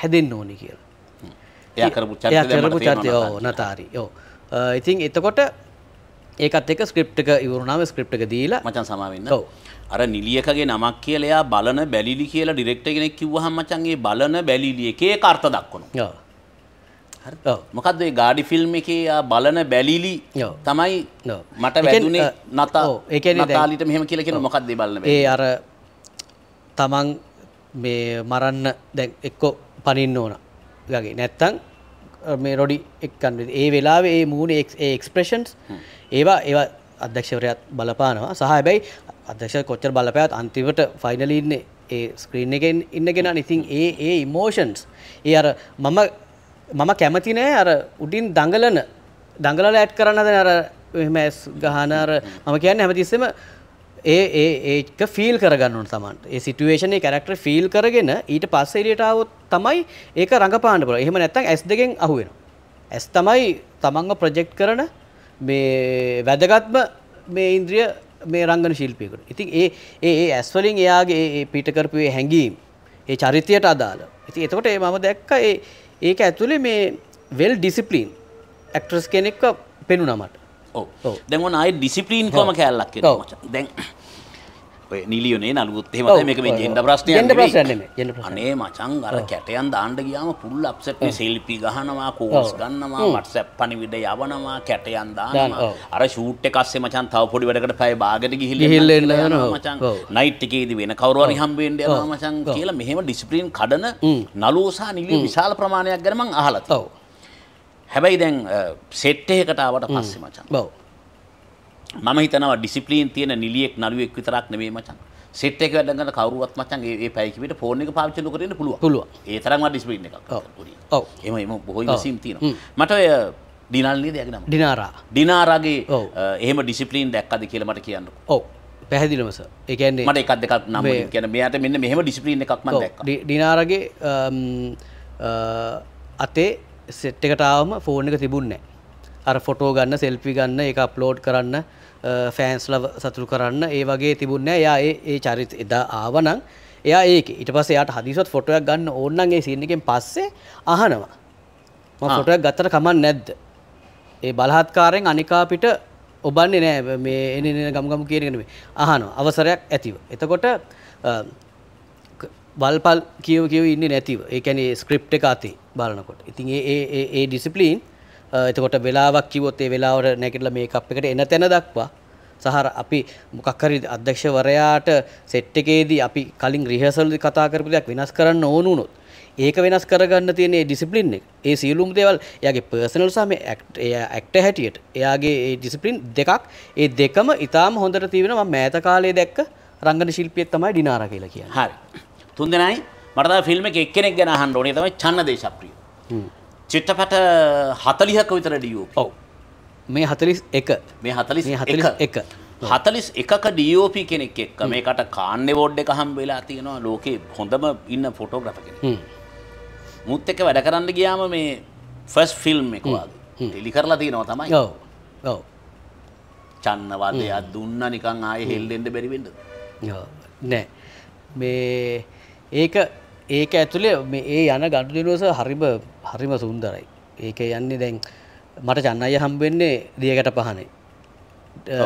හැදෙන්න ඕනි කියලා. එයා කරපු චරිතය ඕ නතාරි. ඔව්. ඉතින් එතකොට ඒකත් එක ස්ක්‍රිප් එක ඉවරුණාම ස්ක්‍රිප් එක දීලා මචන් සමාවෙන්න. ඔව්. අර නිලියකගේ නමක් කියලා එයා බලන බැලිලි කියලා ඩිරෙක්ටර් කෙනෙක් කිව්වහම මචං ඒ බලන බැලිලි එකේ අර්ථ දක්වනවා. ඔව්. හරි. ඔව්. මොකද්ද ඒ ගාඩි ෆිල්ම් එකේ ආ බලන බැලිලි තමයි මට වැදුනේ නතා. ඔව්. ඒ කියන්නේ නතාලිට මෙහෙම කියලා කියන මොකද්ද ඒ බලන බැලිලි? ඒ අර තමන් මේ මරන්න දැන් එක්කෝ පනින්න ඕන ගගේ නැත්තං මේ රොඩි එක්කන්න ඒ වෙලාවේ ඒ මූුණ එක්ස්ප්‍රේෂන්ස් ඒවා ඒවා අධ්‍යක්ෂවරයත් බලපානවා සහ හැබැයි අධ්‍යක්ෂ කොච්චර බලපෑත් අන්තිවට ෆයිනලීන්නේ ඒ ස්ක්‍රීන් එකෙන් ඉන්නගෙන ඉතින් ඒ ඒ ඉමෝෂන්ස් ඒ අර මම මම කැමතිනෑ අර උඩින් දඟලන දඟලල ඇට් කරන්නද අර එහම ඇස් ගහනර මම කියන්න හැමතිස්සම ඒ ඒ ඒක ෆිල් කරගන්නන් තමන්ට ඒ සිටුවේෂනේ කැරක්ටර් ෆිල් කරගෙන ඊට පස්සෙරියටාවත් තමයි ඒක රඟපාන්න පුළුවන්. එහෙම නැත්නම් S දෙකෙන් අහු වෙනවා. S තමයි තමන්ව ප්‍රොජෙක්ට් කරන මේ වැදගත්ම මේ ඉන්ද්‍රිය මේ රංගන ශිල්පියෙකුට. ඉතින් ඒ ඒ ඒ S වලින් එයාගේ ඒ පිට කරපු ඒ හැඟීම් ඒ චරිතයට අදාළ. ඉතින් එතකොට ඒ මම දැක්ක ඒ ඒක ඇතුලේ මේ වෙල් ඩිසිප්ලින් ඇක්ට්‍රස් කෙනෙක්ව පෙනුණා මට. දැන් ඔන්න ආයේ ඩිසිප්ලින් කම කැලලක් එනවා මචං දැන් ඔය නිලියනේ නලුත් එහෙම තමයි මේක මේ ජෙන්ඩර් ප්‍රශ්නයක් ජෙන්ඩර් ප්‍රශ්නයක් නෙමෙයි අනේ මචං අර කැටයන් දාන්න ගියාම ෆුල් අප්සෙට් නේ සෙල්ෆි ගහනවා කෝස් ගන්නවා WhatsApp පණිවිඩ යවනවා කැටයන් දානවා අර ෂූට් එක අස්සේ මචං තව පොඩි වැඩකට පය බාගෙට ගිහිල්ලා යනවා මචං නයිට් එකේදී වෙන කවුරු හරි හම්බ වෙන්න යනවා මචං කියලා මෙහෙම ඩිසිප්ලින් කඩන නලුවසා නිලිය විශාල ප්‍රමාණයක් ගැන මං අහලා තියෙනවා හැබැයි දැන් සෙට් එකකට ආවට පස්සේ මචං. ඔව්. මම හිතනවා ඩිසිප්ලින් තියෙන නිලියෙක් නළුවෙක් විතරක් නෙමෙයි මචං. සෙට් එක වැඩ කරන කවුරුවත් මචං ඒ ඒ පැය කිහිපෙට ෆෝන් එක පාවිච්චි නොකර ඉන්න පුළුවන්. පුළුවන්. ඒ තරම්වත් ඩිසිප්ලින් එකක්. ඔව්. ඔව්. එහෙම එහෙම බොහෝ ඉවසීම් තියෙනවා. මට ඔය ඩිනල් නේද යගේ නම? ඩිනාරා. ඩිනාරාගේ එහෙම ඩිසිප්ලින් දැක්කද කියලා මට කියන්න. ඔව්. පැහැදිලම සර්. ඒ කියන්නේ මට එකක් දෙකක් නම් කියන්නේ මෙයාට මෙන්න මෙහෙම ඩිසිප්ලින් එකක් මම දැක්කා. ඩිනාරාගේ අතේ සෙට් එකටාවම ෆෝන් එක තිබුන්නේ අර ෆොටෝ ගන්න සෙල්පි ගන්න එක අප්ලෝඩ් කරන්න ෆෑන්ස්ල සතුරු කරන්න ඒ වගේ තිබුන්න යා ඒ චරිත එදා ආවනං එයා ඒක ඉට පස යාට හදිසත් ෆොටයක් ගන්න ඕන්නන්ගේ සින්නකෙන් පස්සේ අහනවා ම ෆොටයක් ගත්තට කමන් නැද්ද ඒ බලහත්කාරයෙන් අනිකාපිට ඔබන්නේ නෑ මේ එ ගම්ගම කියරගෙනවේ අහනු අවසරයක් ඇතිව එතකොට වල්පල් කියව කියව ඉන්න නැතිව ඒකැනේ ස්ක්‍රිප් එක අති බලනකොට ඉතින් ඒ ඩිසිපලීන් එතකොට වෙලාවක් කිවොත්තේ වෙලාවට නැකටල මේ කප් එකට එන තැන දක්වා සහර අපි මොකක්කරි අධ්‍යක්ෂවරයාට සෙට්ටකේදී අපි කලින් ග්‍රහසල්දි කතා කරපු දෙයක් වෙනස් කරන්න ඕනුනොත් ඒක වෙනස් කරගන්න තියන්නේ ඩිසිපලින් එක ඒ සියලුම් දේවල් යාගේ පර්සනල් සම ඇක්ට හැටියට එයාගේ ඩිසිපලින් දෙකක් ඒ දෙකම ඉතාම හොඳට තිවෙනවා මෑත කාලේ දැක්ක රංගන ශිල්පියත් තමයි ඩිනාර කියලා කිය හරි තුන්දෙනයි මටදා ෆිල්ම් එක එක්කෙනෙක් ගැන අහන්න ඕනේ තමයි චන්න දේශප්‍රිය. චිත්‍රපට 40ක විතර ඩියෝ. ඔව්. මේ 41 මේ 41 හතලිස් එකක ඩියෝප කෙනෙක් එක්ක මේකට කාන්නෙ බෝඩ් එක හම් වෙලා තියෙනවා ලෝකේ හොඳම ඉන්න ෆොටෝග්‍රප කෙන මුත් එක වැඩ කරන්න ගියාම මේ ෆස් ෆිල්ම් එකවාද ටෙලි කරලා තියෙනවා තමයි ඔව චන්නවාදයක් දුන්න නිකං ආය හෙල්ලෙන්ට බැරිවෙඩ නෑ මේ ඒක ඒක ඇතුළේ ඒ යන ගඩු දිනුවස හරිම හරිම සුන්දරයි ඒක යන්නේ දැන් මට චන්න අය හම්බෙන්නේ දියකට පහනේ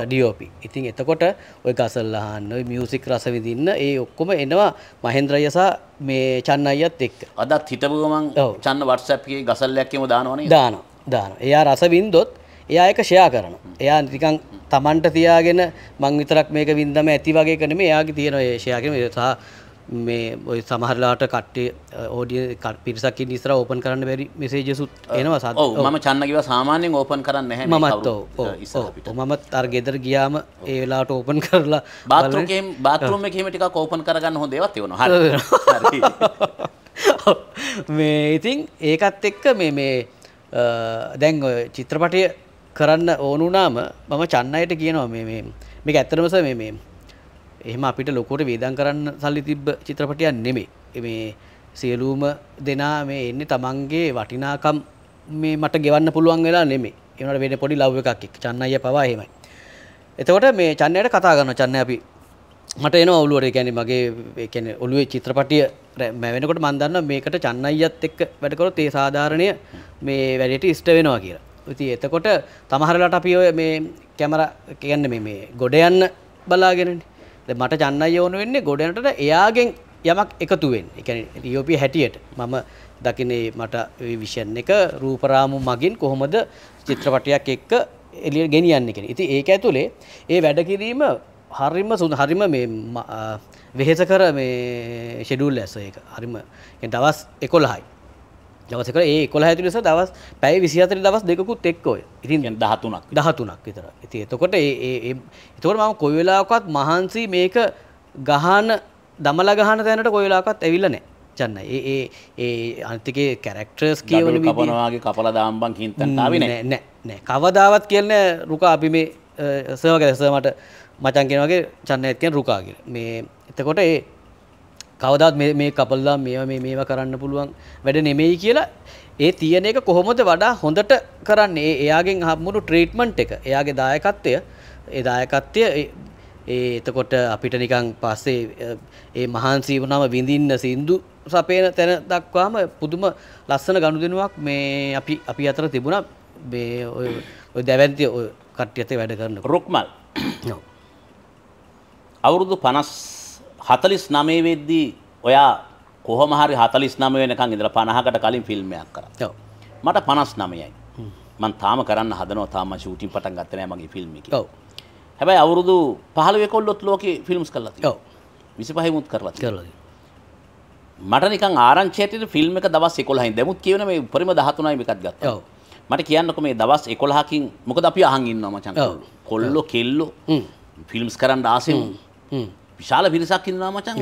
ඩියෝපි ඉතින් එතකොට ඔය ගසල්ලහන්න ඔය මියසික් රස විදින්න ඒ ඔක්කොම එනවා මහෙන්ද්‍රයසා මේ චන්න අයත් එක් අදත් හිතපුගමන් චන්න වටසැප්ගේ ගසල්ලයක්කම දානවනේ දාන දාන එයා රසවින්දොත් එයා එක ෂයා කරන එයා නිකං තමන්ට තියාගෙන මං විතරක් මේක වින්දම ඇති වගේ කනම එයාගේ තියෙන ඒශයාගෙන සහ මේ ඔය සමහරලාට කට්ටේ ඕඩිය පිරිසක් නිස්ර ඕපන් කරන්න බැරි මෙසේජසුත් එනවා සත් ම චන්නකිව සාමාන්‍යෙන් ඕපන් කරන්න හැ මත් මමත් අර් ගෙදර ගියාම ඒලාට ඕපන් කරලා බාතරකම් බාතරම කීමටික කෝපන් කරගන්න හො දෙවත් වන මේ ඉතින් ඒකත් එක්ක මේ මේ දැන් චිත්‍රපටය කරන්න ඕනුනාම මම චන්නයට කියනවා මේ මේ මේක ඇත්තරමස මේ මේ එහෙම අපිට ලොකෝට වේදන් කරන්න සල්ලි තිබ්බ චිත්‍රපටයක් නෙමෙයි මේ සියලූම දෙනා මේ එන්නේ තමන්ගේ වටිනාකම් මේ මට ගෙවන්න පුළුවන් වෙලා නෙමෙයි ඒනට වෙන පොඩි ලව් එකක් එක් චන්න අය පවා එහෙමයි එතකොට මේ චන්නයට කතා කරන චන්න අපි මට එන ඔලුවට ගැන මගේ කැන ඔලුවේ චිත්‍රපටිය මැවෙනකොට මන්දන්න මේකට චන්නයියත් එක් වැඩකොරොත් ඒ සාධාරණය මේ වැඩට ඉස්ට වෙනවා කියලා. ඉති එතකොට තමහරලට අපි ඔය මේ කැමර කියන්න මේ ගොඩ යන්න බලාගෙනනි මට ජන්න යෝන වෙන්නේ ගොඩනට එයාගෙන් යමක් එකතුවෙන් එක රියෝපිය හැටියට මම දකිනේ මට විෂන් එක රූපරාමු මගින් කොහොමද චිත්‍රපටයක් එක්ක එලිය ගෙනියන්න කෙන ඉති ඒක ඇතුළේ ඒ වැඩ කිරීම හරිම සුන් හරිම මේ වෙහෙස කර මේ ෂෙඩුල් ඇස එක හරිම දවස් එකොළහයි දවසක ඒ කොළ ඇති නිසා දවස් පැයි විසිහතර දවස් දෙකුත් එක්කෝය ඉතින් දහතුනක් දහතුනක් විතර ඇති එතකොට ඒ එතකොට මම කොයිවෙලාකත් මහන්සි මේක ගහන දමල ගහන තැනට කොයිලාකත් ඇවිල්ලනෑ චන්න ඒ ඒ ඒ අන්තිකේ කැරක්ටර්ස් කියවන කපනවාගේ කපල දාම්බන් හිතන්නාව නෑ නෑ කවදාවත් කියන්න රුකා අපි මේ සව ගැස මට මචන් කියෙනවගේ චන්න ඇත්කෙන් රුකාගෙන මේ එතකොට ඒ කවදත් මේ කපල්ලා මේ මේවා කරන්න පුළුවන් වැඩ නෙමෙයි කියලා ඒ තියෙන එක කොහොමද වඩා හොඳට කරන්න ඒ එයාගෙන් හම්මුණු ට්‍රීට්මන්ට් එක එයාගේ දායකත්වය ඒ දායකත්වය ඒ එතකොට අපිට නිකං පස්සේ ඒ මහන්සී වනාම විඳින්න සින්දු සපේන තැන දක්වාම පුදුම ලස්සන ගණුදෙනුවක් මේ අපි අපි අතර තිබුණා මේ ඔය දැවැන්ති ඔය කට්ටියතේ වැඩ කරන්න රුක්මල් අවුරුදු පනස් හතලිස් නමේවෙද්දී ඔයා කොහොම හරි හතලිස් නම වෙනකං ඉඳලා පණහකට කලින් ෆිල්ම්මයක් කරා. මට 59යි. මම තාම කරන්න හදනවා තාම ෂූටින් පටන් ගත්තේ නැහැ මගේ ෆිල්ම් එකේ. ඔව්. හැබැයි අවුරුදු 15 කොල්ලොත් ලෝකේ ෆිල්ම්ස් කරලා තියෙනවා. ඔව්. 25 මුත් කරලා තියෙනවා. මට නිකන් ආරංචියට ෆිල්ම් එක දවස් 11යි. දෙමුත් කියවන මේ උපරිම 13යි එකක් ගත්තා. ඔව්. මට කියන්නකො මේ දවස් 11කින් මොකද අපි අහන් ඉන්නවා මචං. කොල්ලෝ කෙල්ලෝ ෆිල්ම්ස් කරන්න ආසෙමු. විශාල පිරිසක් ඉන්නවා මචන්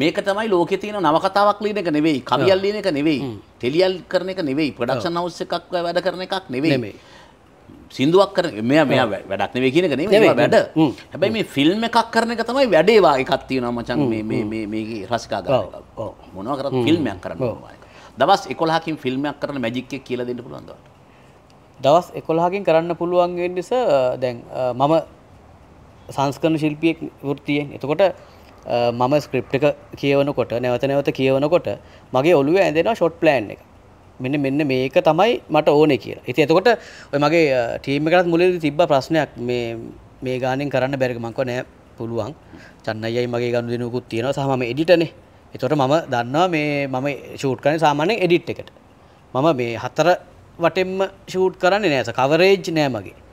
මේක තමයි ලෝක තියෙන නවකතාවක් ලියන එක නෙවෙයි කවියල් ලියන එක නෙවෙයි ටෙලියල් කරන එක නෙවෙයි ප්‍රඩක්ෂන් හවුස් එකක් වැඩ කරන එකක් නෙවෙයි සිින්දුවක් කරන මෙයා මෙයා වැඩක් නෙවෙයි කියන එක නෙවෙයි වැඩ හැබැයි මේ ෆිල්ම් එකක් කරන එක තමයි වැඩේ වාගේ එකක් තියෙනවා මචන් මේ මේ මේ මේකේ රසිකාගාරය මොනවා කරත් ෆිල්මයක් කරන්න දවස් 11කින් ෆිල්මයක් කරන මැජික් එක කියලා දෙන්න පුළුවන් දවස් 11කින් කරන්න පුළුවන් වෙන්නේ දැන් මම සංස්කරන ශිල්පියෙක් වෘත්තියෙන් එතකොට මම ස්ක්‍රිප්ට එක කියවනකොට නැවත නැවත කියවනකොට මගේ ඔලුව ඇඳෙනවා ෂොට් ප්ලෑන් එක මෙන්න මෙන්න මේක තමයි මට ඕනේ කියලා ඉති එතකොට ඔය මගේ ටීම එකටත් මුලද තිබ්බ ප්‍රශ්නයක් මේ මේ ගානෙන් කරන්න බැරිගමංක නෑ පුළුවන් චන්නයි මගේ ගන්න දෙනකුත් තියෙනවා සහම එඩිටනේ එතොට මම දන්නවා මේ මම ෂූට් කරන සාමානෙන් එඩිට් එකට මම මේ හතර වටෙන්ම ෂූට් කරන්නේ නෑස කවරේජ් නෑ මගේ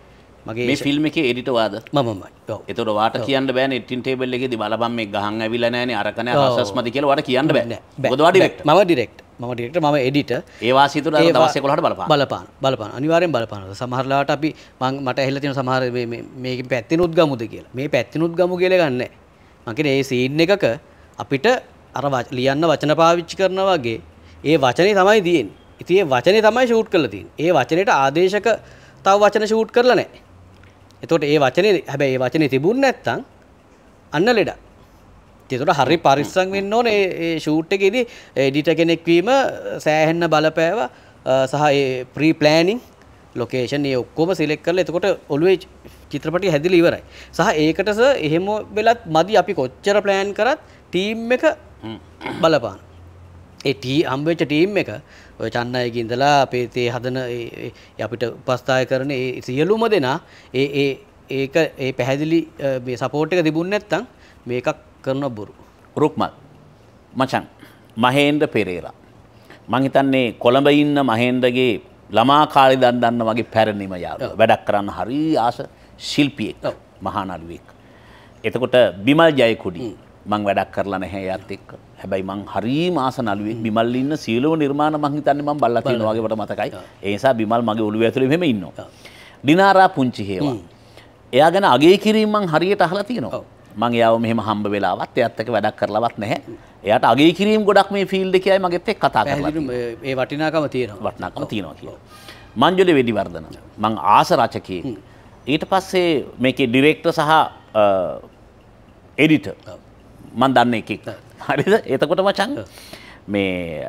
මගේ ෆිල්ම් එක එඩිටවාද මම එතට වාට කියන්න බෑ ටින් ටේබල් එකෙද බලබම් මේ ගහන් ඇවිල නෑන අරකන සස්මති කියලවට කියන්න බෑ බොදවාඩිෙක් ම ඩිරෙක්් ම ඩිට ම එඩිට ඒවාසිත දවසකොලට බල බලපාන බලපන අනිවාරෙන් බලපාන සමහරලාට අපි මං මට එහලතින සමහර මේ පැත්ති නුත් ගමුද කියලා මේ පැත්ති නුත් ගමු කියල ගන්න මකින ඒ සීන් එකක අපිට අර ලියන්න වචන පාවිච්චි කරන වගේ ඒ වචනය තමයි දයෙන් ඉතිේ වචනය තමයි ෂූට් කලතින් ඒ වචනයට ආදේශක තව වචන ෂූට් කරලනෑ එතකොට ඒ වචනේ හැබැයි ඒ වචනේ තිබුණ නැත්නම් අන්න ලෙඩ. ඒතකොට හරි පරිස්සම් වෙන්න ඕනේ මේ ෂූට් එකේදී එඩිටර් කෙනෙක් වීම සෑහෙන්න බලපෑව සහ ඒ ප්‍රී ප්ලෑනින් ලොකේෂන් ඒ ඔක්කොම සිලෙක්ට් කරලා එතකොට ඔළුවේ චිත්‍රපටය හැදිලා ඉවරයි. සහ ඒකට සර් එහෙම වෙලත් මදි අපි කොච්චර ප්ලෑන් කරත් ටීම් එක බලපාන. ඒ ටී හම්බෙච්ච ටීම් එක ඔය චන්නයක ඉඳලා අපේ තේ හදන අපිට උපස්ථාය කරන ඒ සියලුම දෙනා ඒ ඒ ඒක ඒ පැහැදිලි මේ සපෝට් එක තිබුණ නැත්තම් මේකක් කරන බොරු. රුක්මල් මචං මහේන්ද්‍ර පෙරේරා මං හිතන්නේ කොළඹ ඉන්න මහේන්ද්‍රගේ ළමා කාලේ දන් දන්න වගේ පැරණිම යාළුවා. වැඩක් කරන්න හරි ආස ශිල්පියෙක් මහා නළුවෙක්. එතකොට බිමල් ජයකුඩි මං වැඩක් කරලා නැහැ එයාත් එක්ක. හැබැයි මං හරිම ආසනලුවේ බිමල් ඉන්න සියලුම නිර්මාණ මං හිතන්නේ මං බල්ලා තියෙනවා වගේ මට මතකයි. ඒ නිසා බිමල් මගේ ඔළුව ඇතුලේ මෙහෙම ඉන්නවා. ඩිනාරා පුංචි හේවා. එයා ගැන අගේ කිරීම මං හරියට අහලා තියෙනවා. මං එයාව මෙහෙම හම්බ වෙලාවත් එයාත් එක්ක වැඩක් කරලවත් නැහැ. එයාට අගේ කිරීම ගොඩක් මේ ෆීල්ඩ් එකයි මගෙත් එක්ක කතා කරලා. ඒ වටිනාකම තියෙනවා. වටිනාකම තියෙනවා කියලා. මංජුල වෙඩිවර්ධන මං ආස රචකයෙක්. ඊට පස්සේ මේකේ ඩිරෙක්ටර් සහ එඩිටර් මන් දන්න එකෙක්. හරිද එතකොට මචං මේ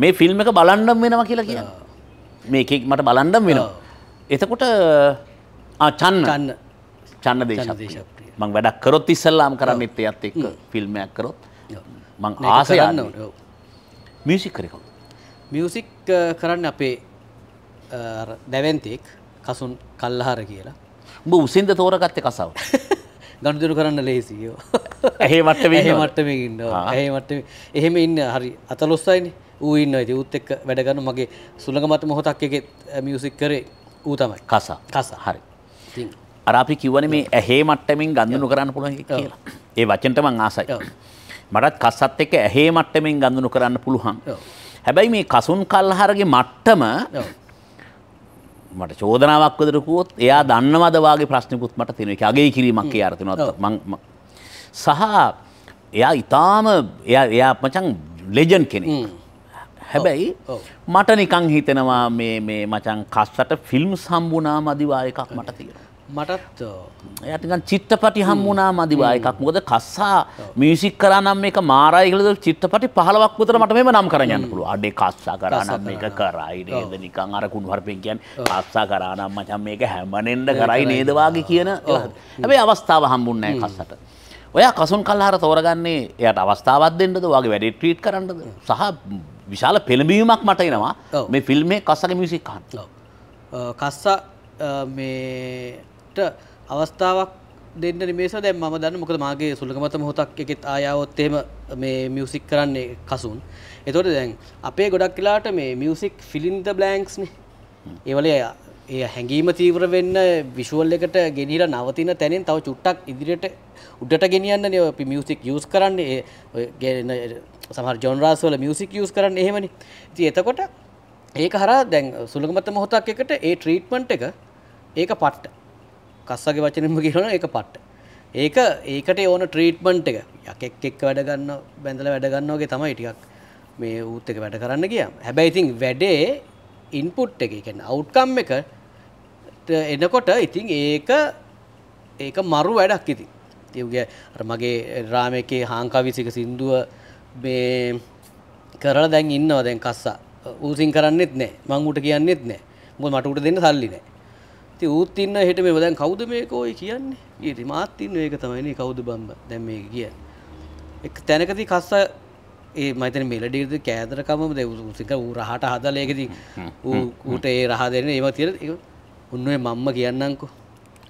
මේ ෆිල්ම් එක බලන්ඩම් වෙනවා කියලා කිය මේකෙක් මට බලන්ඩම් වෙනවා. එතකොට චන්න කන්න චන්න දේශදේශ මං වැඩක් කරොත් ඉස්සල්ලාම් කරන්න එත්ත ඇත් එක් ෆිල්ම්මයක් කරොත් මං ආස යන්න මියසික් කරකු මියසික් කරන්න අපේ දැවන්තෙක් කසුන් කල්ලහර කියලා උඹ උසින්ද තෝරගත්ත කසාව [LAUGHS] ගණුදරු කරන්න ලේසියෝ ඇහේ මට්ටම ඒ මට්ටමකින්න ඇහේ මට්ටම එහෙම ඉන්න හරි අතලොස්සයින ඌ ඉන්න ඇති උත් එක්ක වැඩගන්න මගේ සුළඟ මත මොහොතක් එකෙත් මියසික් කරේ ඌ තමයි කසා කසා හරි අර අපි කිව්වනේ මේ ඇහේ මට්ටමින් ගඳුණු කරන්න පුළුවන් කියලා ඒ වචනට මං ආසයි මටත් කසත් එක්ක ඇහේ මට්ටමින් ගඳුණු කරන්න පුළුවන් හැබැයි මේ කසුන් කල්හරගේ මට්ටම මට චෝදනාවක් වදරකුවොත් එයා දන්නවද වගේ ප්‍රශ්නිකුත් මට තියෙන අගේ කිරීමක් අරතිනොත් සහ එයා ඉතාම එයා මචන් ලෙජන් කෙනෙක් හැබැයි මට නිකං හිතෙනවා මේ මචන් කස්සට ෆිල්ම් සම්බුනා මදිවා එකක් මට තියෙන මටත් ඇතිකන් චිත්තපටි හම්මුණනා මදිවා එකක් මොද කස්සා මියසික් කරනම් එක මාරයිගලද චිත්තපටි පහලවක් පුතර මට මෙම නම් කරයන්න පුළුව අඩේ කස්සා කරනම් එක කරයිද නිකං අරකුන් හරපෙන්කයන් කස්සා කරනම් මචන් මේක හැමනෙන්ඩ කරයි නේදවාගේ කියන ඇබේ අවස්ථාව හම්බුන්නෑ කස්සට. ඔයා කසුන් කල්හර තෝරගන්නේ එයට අවස්ථාවත් දෙන්නද වගේ වැඩ ට්‍රීට් කරන්නද සහ විශාල පෙළඹීමක් මට එනවා මේ ෆිල්මේ කස්සක මියසික් කන්න. කස්සා මේ අවස්ථාවක් දෙන්න නිමේස දැන් මම දන්න මොකද මාගේ සුළඟමත මොහොතක් එකෙත් ආයාවොත් එහෙම මේ මියුසික් කරන්නේ කසුන්. එතකොට දැන් අපේ ගොඩක් වෙලාට මේ මියුසික් ෆිලින් ද බ්ලැන්ක්ස් නේ. ඒවලේ ඒ හැඟීම තීව්‍ර වෙන්න විෂුවල් එකට ගෙනිලා නවතින තැනින් තව චුට්ටක් ඉදිරියට උඩට ගෙනියන්නනේ අපි මියුසික් යූස් කරන්නේ ඔය සමහර ජොනරාස් වල මියුසික් යූස් කරන්නේ එහෙමනේ. ඉතින් එතකොට ඒක හරහා දැන් සුළඟමත මොහොතක් එකට ඒ ට්‍රීට්මන්ට් එක ඒක පට්ට කස්සගේ වචනෙම කියනවා ඒක පට්ට ඒක ඒකට ඕන ට්‍රීට්මන්ට් එක යකෙක් එක්ක වැඩ ගන්න බැඳලා වැඩ ගන්නවා වගේ තමයි ටිකක් මේ ඌත් එක වැඩ කරන්න ගියා හැබැයි ඉතින් වැඩේ ඉන්පුට් එක කියන්නේ අවුට්කම් එක එනකොට ඉතින් ඒක ඒක මරු වැඩක් ඉතින් තිවගේ මගේ රාමයකේ හාංකාවිසික සින්දුව මේ කරලා දැන් ඉන්නවා දැන් කස්සා ඌසින් කරන්නෙත් නෑ මං උට කියන්නෙත් නෑ මොකද මට උට දෙන්න සල්ලි නෑ ඉතින් ඌත් ඉන්න හෙට මේ දැන් කවුද මේක ඔය කියන්නේ? ඊටි මාත් ඉන්න ඒක තමයි නේ කවුද බම්බ දැන් මේක කියන්නේ. එක තැනකදී කස්ස ඒ මම හිතන්නේ මෙලඩියද කෑදරකමම දැන් උසික ඌ රහට හදලා ඒකදී ඌ ඌට ඒ රහ දෙන්නේ ඒව තියෙන ඒක උන්නේ මම්ම කියන්නම්කෝ.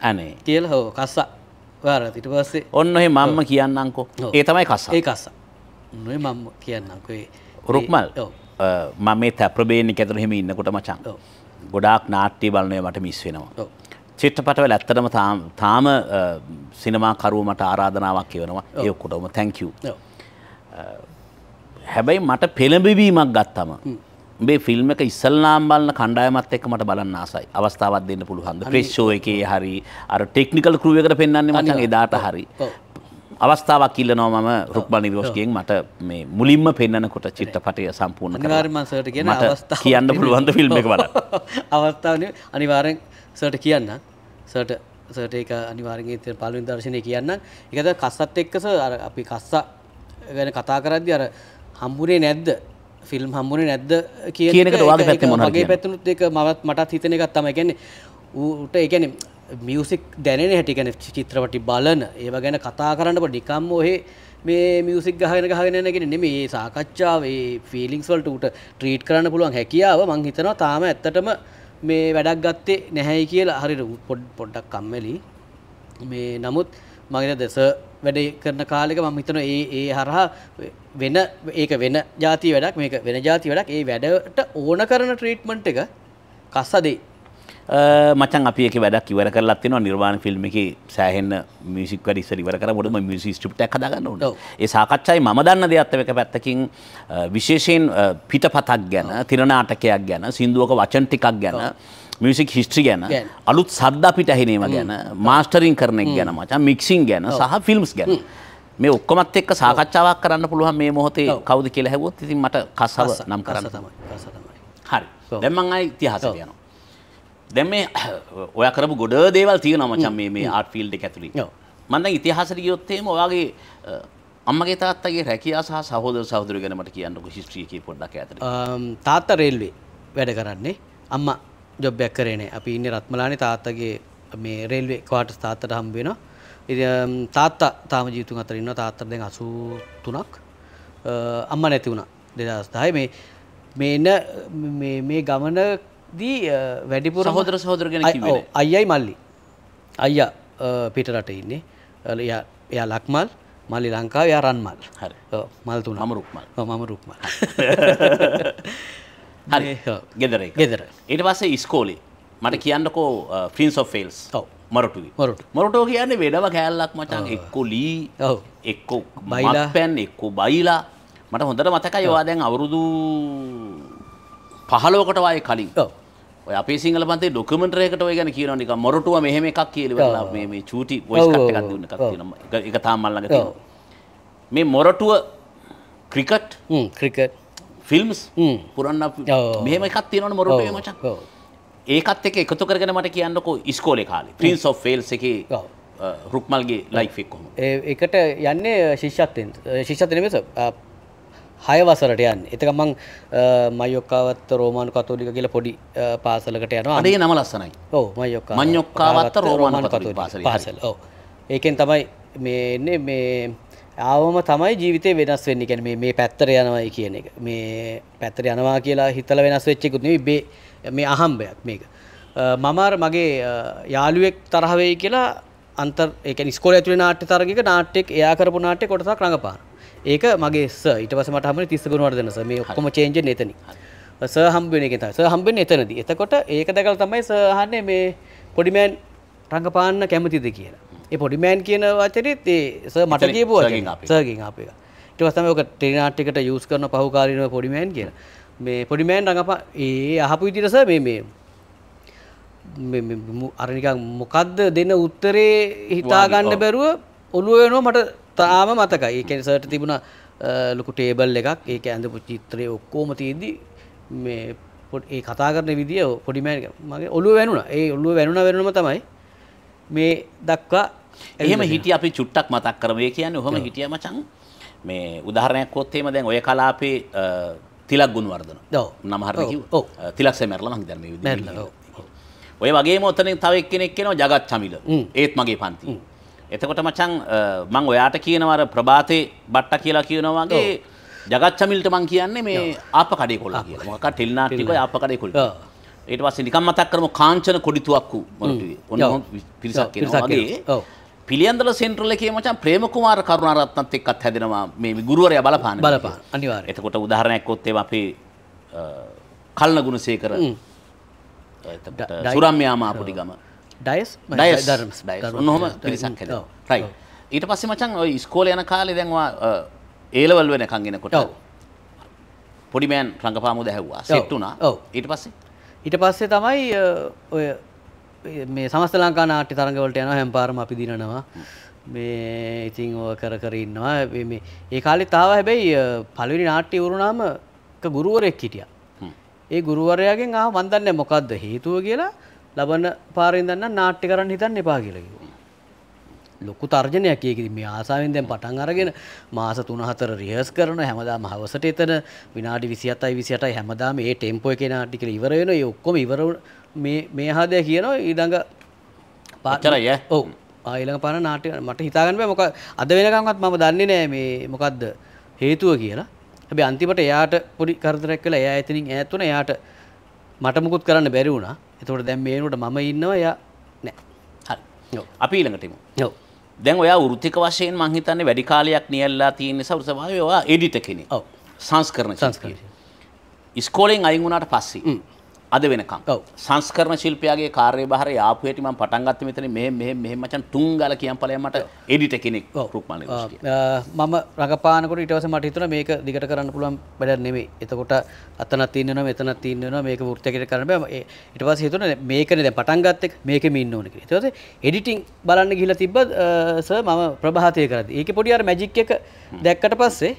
අනේ. කියලා හො කස්ස ඔයාලා ඊට පස්සේ ඔන්න ඔහේ මම්ම කියන්නම්කෝ. ඒ තමයි කස්ස. ඒ කස්ස. උන්නේ මම්ම කියන්නම්කෝ ඒ. රුක්මල්. ඔව්. මම මේ තැප්‍රබේනික ඇතුළේ හිම ඉන්නකොට මචං. ඔව්. ගොඩාක් නාට්‍ය බලනය මට මිස් වෙනවා. චිත්‍රපටවල ඇත්තටම තාම සිනමාකරුවමට ආරාධනාවක් කියවනවා ඒයොක්කොටම තැංකූ. හැබැයි මට පෙළඹිවීමක් ගත්තම. මේ ෆිල්ම් එක ඉස්සල්ලාම් බලන්න කණ්ඩායමත් එක්ක මට බලන්න ආසයි. අවස්ථාවක් දෙන්න පුළුවන්. ප්‍රෙස් ෂෝ එකේ හරි අර ටෙක්නිකල් ක්‍රූ එකට පෙන්වන්නේ මචං එදාට හරි. අවස්ථාවක් ඉල්ලනවා මම රුක්මල් නිරෝෂ්ගෙන් මට මේ මුලින්ම පෙන්නකොට චිත්‍රපටය සම්පූර්ණ කරලා සර්ට කියන අවස්ථාව කියන්න පුළුවන් ද ෆිල්ම් එක බලන්න [LAUGHS] අවස්ථාව අනිවාර්යෙන් සර්ට කියන්න සර්ට සර්ට ඒක අනිවාර්යෙන් ඉතින් පළවෙනි දර්ශනය කියන්න ඒකද කස්සත් එක්ක සර් අර අපි කස්ස ගැන කතා කරද්දී අර හම්බුනේ නැද්ද ෆිල්ම් හම්බුනේ නැද්ද කියන එකට ඔයාගේ පැත්තේ මොනවද මගේ පැත්තෙනුත් ඒක මටත් හිතෙන එකක් තමයි කියන්නේ ඌට ඒ කියන්නේ මියසික් දැනෙන හැටිකැන චිත්‍රපටි බලන ඒව ගැන කතා කරන්නට නිකම් ඔහේ මේ මියසික් ගහන ගහගෙනගෙන නෙම ඒ සාකච්ඡාවේ ෆිලිින්ස් වල්ට ට ට්‍රීට් කරන්න පුළුවන් හැකියාව මං හිතනවා තාම ඇත්තටම මේ වැඩක් ගත්තේ නැහැයි කියලා හරි පොඩ් පොඩ්ඩක් කම්මලි මේ නමුත් මගෙන දෙස වැඩ කරන කාලෙක මම හිතන ඒ ඒ හරහා වෙන ඒක වෙන ජාති වැඩක් මේක වෙන ජාති වැඩක් ඒ වැඩට ඕන කරන ට්‍රීට්මන්ට් එක කස්සදේ මචන් අපි එක වැඩක් ඉවර කරලා තියෙනවා නිර්වාණ ෆිල්ම් එකේ සෑහෙන මියුසික් වැඩ ඉස්සර ඉවර කරා මොකද මම මියුසික් ස්ක්‍රිප්ට් එකක් හදාගන්න ඕනේ. ඒ සාකච්ඡායි මම දන්න දෙයත් එක පැත්තකින් විශේෂයෙන් පිටපතක් ගැන, තිර නාටකයක් ගැන, සින්දුවක වචන ටිකක් ගැන මියසික් හිස්ට්‍රි ගැන අලුත් සද්ද අපිට ඇහෙනීම ගැන මාස්ටරින් කරනෙක් ගැන මචන් මික්සිං ගැන සහ ෆිල්ම්ස් ගැන මේ ඔක්කොමත් එක්ක සාකච්ඡාවක් කරන්න පුළුවන් මේ මොහොතේ කවුද කියලා හැවොත් ඉතින් මට කසව නම් කරන්න තමයි හරි දැන් මම ආයි ඉතිහාසයට යනවා දැම මේ [COUGHS] ඔය කරපු ගොඩ දේවල් තියෙන මචන් මේ ආට ෆිල්ඩ් ඇතුලි මඳ ඉතිහාසර යොත්තේම ඔයාගේ අම්මගේ තාත්තගේ රැකයා සහ සහෝද සහදුර ගැනමට කියන්නක ශිස්ත්‍රියක පොඩ්ඩක් ඇතර තාත්ත රේල්වේ වැඩ කරන්නේ අම්ම ජොබ්බයක් කරනේ අපි ඉන්න රත්මලානි තාත්තගේ මේ රේල්වේ කවාට තාත්තට හම්බෙන තාත්තා තාම ජීතුන් අතරන්න තාත්තර දෙ අසු තුනක් අම්ම නැති වුණ දෙදස්ථයි මේ මේ මේ ගමන දී වැඩිපුර හොදර සහෝදරගෙන අයියි මල්ලි අයියා පිට රට ඉන්නේ එයා ලක්මල් මල්ලි ලංකාව යා රන්මල් හරි මල්තුන හම රුක්මල් මම රුක්මල් [LAUGHS] හරි ගෙදර ගෙදර ඊට පස්සේ ඉස්කෝලේ මට කියන්නකෝ ෆින්ස් ඔ ෆෙල්ස් ඔව මරටුව මරට මරටෝ කියන්නේ වෙඩව කෑල්ලක් මචන් එක්කු ලී එක්කෝ බයිලා පැන් එක්කු බයිලා මට හොඳට මතකයි වා දැන් අවුරුදු පහලෝකටවාය කලින් ඔව ඔය අපේ සිංහල පන්තේ ඩොකමෙන්ටරයකට ඔය ගැන කියනවා නිකන් මොරටුව මෙහෙම එකක් කියලා මේ මේ චූටි වොයිස් කට් එකක් දුන්න එකක් තියෙනවා එක එක තාම මල් ළඟ තියෙනවා මේ Moratuwa cricket hmm cricket films hmm පුරන්න මෙහෙම එකක් තියෙනවනේ මොරටුවේ මචං ඒකත් එක්ක එකතු කරගෙන මට කියන්නකෝ ඉස්කෝලේ කාලේ ප්‍රින්ස් ඔෆ් වේල්ස් එකේ රුක්මල්ගේ ලයිෆ් එක කොහොමද ඒකට යන්නේ ශිෂ්‍යත්වෙන් ශිෂ්‍යත්වෙ නෙමෙයි සර් හයවසරට යන් එතක මං මයොක්කාවත් රෝමාන් කතෝලික කියල පොඩි පාසලකට යන අඩේ නම ලස්සනයි ඕ මයොක් මංයොක්කාවත්ත රෝමාණ කතෝලි පාසල පාසල ඕ ඒකෙන් තමයි මේ එන්නේ මේ ආවම තමයි ජීවිතය වෙනස් වෙන්න කැන මේ පැත්තර යනවයි කියන එක මේ පැත්තර යනවා කියලා හිතල වෙනස් වෙච්චෙකුත් බේ මේ අහම්බයක් මේක මමර මගේ යාළුවෙක් තරහවෙයි කියලා අන්තර් එක ස්කෝල ඇතුළ නාට්‍ය තරගක නාට්‍යෙක් එයා කරපු නාට්‍ය කොටසක් රඟපාන ඒක මගේ ස ඊට පස්සේ මට හම්බුනේ 30 ගුණවර්ධන සර් මේ ඔක්කොම චේන්ජ් වෙන්නේ එතනින් සර් හම්බ වෙන එකෙන් තමයි සර් හම්බ වෙන්නේ එතනදී එතකොට ඒක දැකලා තමයි සර් අහන්නේ මේ පොඩි මෑන් රංගපාන්න කැමතිද කියලා ඒ පොඩි මෑන් කියන වචනේත් ඒ සර් මට කියපු වචනේ සර්ගෙන් ආපු එක ඊට පස්සේ තමයි ඔක ටෙලිනාට් එකට යූස් කරන පහුකාලිනව පොඩි මෑන් කියන මේ පොඩි මෑන් රංගපා ඒ අහපු විදිහට සර් මේ මේ අරනිකක් මොකක්ද දෙන උත්තරේ හිතාගන්න බැරුව ඔළුව වෙනවා මට තාම මතකයි ඒකෙන් සර්ට තිබුණ ලොකු ටේබල් එකක් ඒක ඇඳපු චිත්‍රය ඔක්කෝම තියද්දි මේ ඒ කතා කරන විදිිය පොඩිමෑන් මගේ ඔලු වැනුන ඒ ඔල්ලුව වැනුන වෙනම තමයි මේ දක්වා එහෙම හිටිය අපි චුට්ටක් මතක් කරමය කියන්න හොම හිටිය මචන් මේ උදාහරණයක් කොත්තේම දැන් ඔය කලාපේ තිලක් ගුණවර්ධන නමහර තිලක් සැමරල මං ධර්ම ඔය වගේ මොතන තවක් කෙනෙක් කෙනවා ජගත් චමිල ඒත් මගේ පන්ති එතකොට මචං මං ඔයාට කියනවර ප්‍රභාතේ බට්ට කියලා කියනවාගේ ජගච්චමිල්ට මං කියන්නේ මේ අප කඩේ කොලා කියලා මොකක් ටෙල්නාටික අප කඩේ කොල ඊට පස්සේ නිකම් මතක් කරමු කාංචන කොඩිතුවක් වූ මොනටුවේ ඔන්න පිරිසක් කියනවා වගේ පිළියන්දල සෙන්ට්‍රල් එකේ මචං ප්‍රේම කුමාර කරුණාරත්නත් එක්කත් හැදෙනවා මේ ගුරුවරයා බලපාන බලපාන අනිවාර්යයෙන් එතකොට උදාහරණයක් ගත්තොත් එම අපේ කල්න ගුණසේකර සුරම්‍යාමාපුඩි ගම ඩයස් ඩයස් ධර්මස් ඩයස් ඔන්නොහොම පිරිසක් හැද රයි oh. oh. ඊට පස්සේ මචන් ඔය ස්කෝල යන කාලේ දැන්වා ඒලවල් වෙනකන් එනකොට oh. පොඩිමෑන් රඟපාමුද ඇහුවා සෙට් වුණා ඊට පස්සේ ඊට පස්සේ තමයි ඔය මේ සමස්ත ලංකා නාට්‍ය තරඟවලට යනවා හැම්පාරම අපි දිනනවා මේ ඉතින් ඕ කර කර ඉන්නවා මේ ඒ කාලේ තාව හැබැයි පළවෙනි නාට්‍ය වුණාම ගුරුවරයෙක් හිටියා ඒ ගුරුවරයාගෙන් ආ මන් දන්නේ මොකද්ද හේතුව කියලා ලබන පාරෙන් දන්න නාට්‍ය කරන්න හිතන්න එපා කියලා කිව්වා. ලොකු තර්ජනයක් ඒකද මේ ආසාවෙන් දැන් පටන් අරගෙන මාස 3-4 රිහර්ස් කරන හැමදාම හවසට එතන විනාඩි 27යි 28යි හැමදාම මේ ටෙම්පෝ එකේ නාට්‍ය කියලා ඉවර වෙනවා. ඒ ඔක්කොම ඉවර මේ මේ ආදය කියනවා ඊළඟ පාචරයි ඈ. ඔව්. ඊළඟ පාර නාට්‍ය මට හිතා ගන්න බෑ මොකක් අද වෙනකන්වත් මම දන්නේ නෑ මේ මොකද්ද හේතුව කියලා. හැබැයි අන්තිමට එයාට පොඩි කරදරයක් වෙලා එයා එතනින් ඈත් වුණා. එයාට මට මුකුත් කරන්න බැරි වුණා. එතකොට දැම් මේනුට මම ඉන්නවා ය නෑ අපි ඊළඟටම යෝ දැන් ඔයා ෘතික වශයෙන් මංහිතන්නේ වැඩි කාලයක් නියල්ලා තියන්නේ සවසභාවවා එඩිට කෙනෙ සංස්කරන සංස්කරය ඉස්කෝලෙන් අයින් වුණට පස්සේ අද වෙනකම් සංස්කරණ ශිල්පයාගේ කාර්යභාර යාපුවේට මම පටන් ගත්තේ මෙතන මෙහෙම මෙහෙම මෙහෙම මචන් තුන්ගල කියන් ඵලයන් මට එඩිටර් කෙනෙක් රුක්මල් මම රඟපානකොට ඊට පස්සේ මට හිතුණා මේක දිගට කරන්න පුළුවන් වැඩක් නෙමෙයි. එතකොට අතනක් තියෙන වෙනවා මෙතනක් තියෙන වෙනවා මේක වෘත්තියකට කරන්න බෑ. ඊට පස්සේ හිතුණා මේකනේ දැන් පටන් ගත්ත එක මේකෙම ඉන්න ඕනේ කියලා. ඊට පස්සේ එඩිටින් බලන්න ගිහිල්ලා තිබ්බ සර් මම ප්‍රභාතය කරද්දි. ඒකේ පොඩි අර මැජික් එක දැක්කට පස්සේ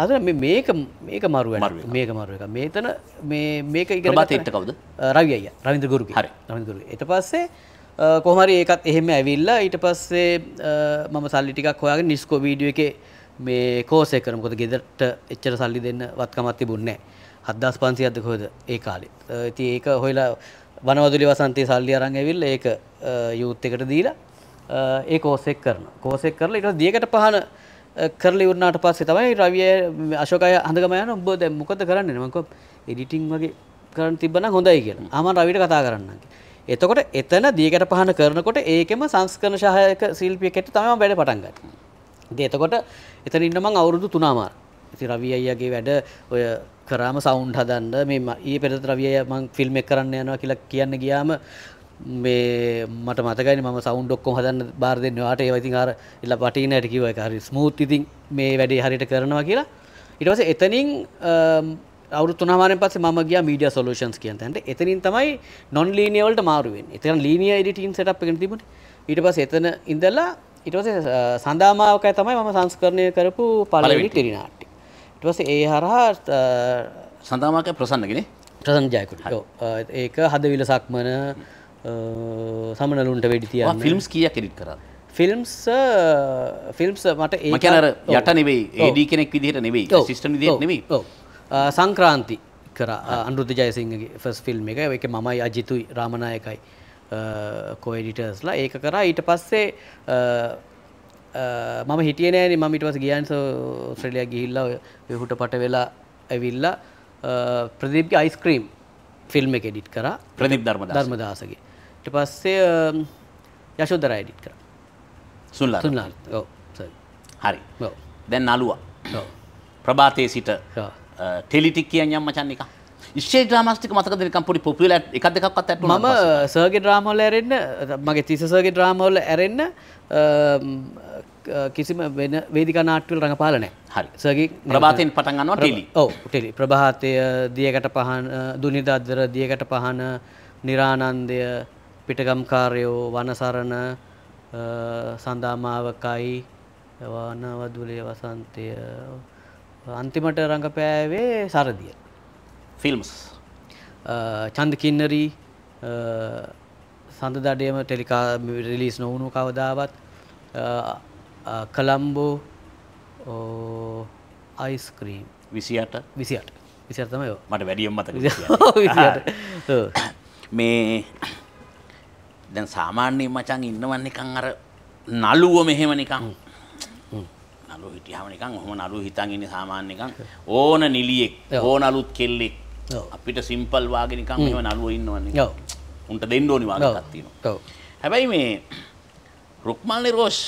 අද මේක මේක මරුව මේක මරුව එක මේතන මේක ඉගමත් එත්ත කවද රවි අය රවිඳ ගුරු හරි රවිඳ ගුරු එත පස්සේ කොහමරි ඒකත් එහෙම ඇවිල්ලා ඊට පස්සේ මම සල්ලි ටිකක් හොයාගෙන නිස්කෝ වීඩියෝ එකේ මේ කෝස් එක කරනකොට ගෙදරට එච්චර සල්ලි දෙන්න වත්කමක් තිබුණේ නැහැ 7500ක්ද කොහෙද ඒ කාලේ ඉතින් ඒක හොයලා වනවදුලි වසන්තයේ සල්ලි අරන් ඇවිල්ලා ඒක යූත් එකට දීලා ඒ කෝස් එක කරනවා කෝස් එක කරලා ඊට පස්සේ දියකට පහන කරලි වුණාට පස්සේ තමයි රවිය අශෝකය හඳගම යන ඔබ දැන් මොකද කරන්නේ මම එඩිටිං වගේ කරන්න තිබ්බනම් හොඳයි කියලා. ආමන් රවිට කතා කරන්න එතකොට එතන දීකට පහන කරනකොට ඒකෙම සංස්කරණ සහායක ශිල්පියෙක්ට තමයි මම වැඩ පටන් ගත්තේ. ඉතින් එතකොට එතන ඉන්න මම අවුරුදු 3මාර. ඉතින් රවි අයියාගේ වැඩ ඔය කරාම සවුන්ඩ් හදන්න මේ ඊයේ පෙරේද රවි අයියා මම ෆිල්ම් එක කරන්න යනවා කියලා කියන්න ගියාම මේ මට මතකයි ම සෞන්ඩක්කො හදන්න බාර දෙන්න වාට ඒවතින් අර එල්ල පටීනයට කිව හරි ස්මූත් ඉතින් මේ වැඩේ හරිට කරනවා කියලා ඉටවස එතනින් අවුරු තුනමාරෙන් පස්සේ මම ගිය මීඩිය සොලූෂන්ස් කියන්ට එතනින් තමයි නොන් ලීනියවලට මාරුවෙන් එතන ලීනිය ඉඩටන් සට් එක තිබට ඊට පස් එතන ඉඳල්ලා ඉටවස සඳාමාවකයි තමයි මම සංස්කරණය කරපු පලවිනි ටිරිනාට්ටි ඉටවස ඒ හරහා සඳමාක ප්‍රසන්නගෙන ප්‍රසන් ජයකුට ඒක හද විලසක්මන සමනලුන්ට වැඩිතිය ෆිල්ම්ස් කිය කෙරිට කර ෆිල්ම්ස් ෆිල්ම්ස් මට ඒකනර යට නෙවෙයි ඒඩී කෙනෙක් විදිහට නෙවෙයි සිිස්ටම දිය නෙවෙයි සංක්‍රාන්ති කර අන්ුෘත ජයසිංහගේ ෆස් ෆිල්ම් එක එක මයි අජිතුයි රාමණයකයි කෝඩිටර්ස්ලා ඒක කරා ඊට පස්සේ මම හිටිය නෑන මමිටවස ගියන් ශ්‍රලිය ගිහිල්ලා හුට පට වෙලා ඇවිල්ලා ප්‍රදීප්ගේ අයිස්ක්‍රීම් ෆිල්ම් එක ඩිට් කර ප්‍රදිප් ධර්ම ධර්මදාසගේ ඊට පස්සේ යශෝදරා එඩිට් කරා. සුන්ලා. සුන්ලා. ඔව්. හරි. ඔව්. දැන් නළුවා. ඔව්. ප්‍රභාතයේ සිට ටෙලිටික් කියන්නේ යම් මචන් එක. ඉස්සේ ඩ්‍රාමාස්ටික් මතකද නිකන් පොඩි පොපියුලර් එකක් දෙකක් අත ඇටුණා. මම සර්ගේ ඩ්‍රාමා වල ඇරෙන්න මගේ තිස සර්ගේ ඩ්‍රාමා වල ඇරෙන්න කිසිම වෙන වේදිකා නාට්‍යවල රඟපාලා නැහැ. හරි. සර්ගේ ප්‍රභාතයෙන් පටන් ගන්නවා ටෙලි. ඔව් ටෙලි. ප්‍රභාතය දියකට පහන දුනිදාදර දියකට පහන නිරානන්දය පිටගම්කාරයෝ වනසරණ සඳාමාවකයි වනවදුලේ වසන්තය අන්තිමට රඟපෑවේ සරදිය ෆිල්ම්ස් චන්ද කින්නරී සඳ දඩයම ටෙලිකා රිලිස් නොවුණු කවදාවත් කළම්බෝ අයිස්ක්‍රීම් විසියට විසිට විසිතම මට වැඩියම් මත [LAUGHS] මේ දැන් සාමාන්‍යයෙන් මචං ඉන්නවන් නිකන් අර නළුව මෙහෙම නිකන් නළුව හිටියාම නිකන් ඔහොම නළුව හිතන් ඉන්නේ සාමාන්‍ය නිකන් ඕන නිලියෙක් ඕන අලුත් කෙල්ලෙක් අපිට සිම්පල් වාගේ නිකන් මෙහෙම නළුව ඉන්නවන්නේ ඔව් උන්ට දෙන්න ඕනි වාගේ එකක් තියෙනවා ඔව් හැබැයි මේ රුක්මල් නිරෝෂ්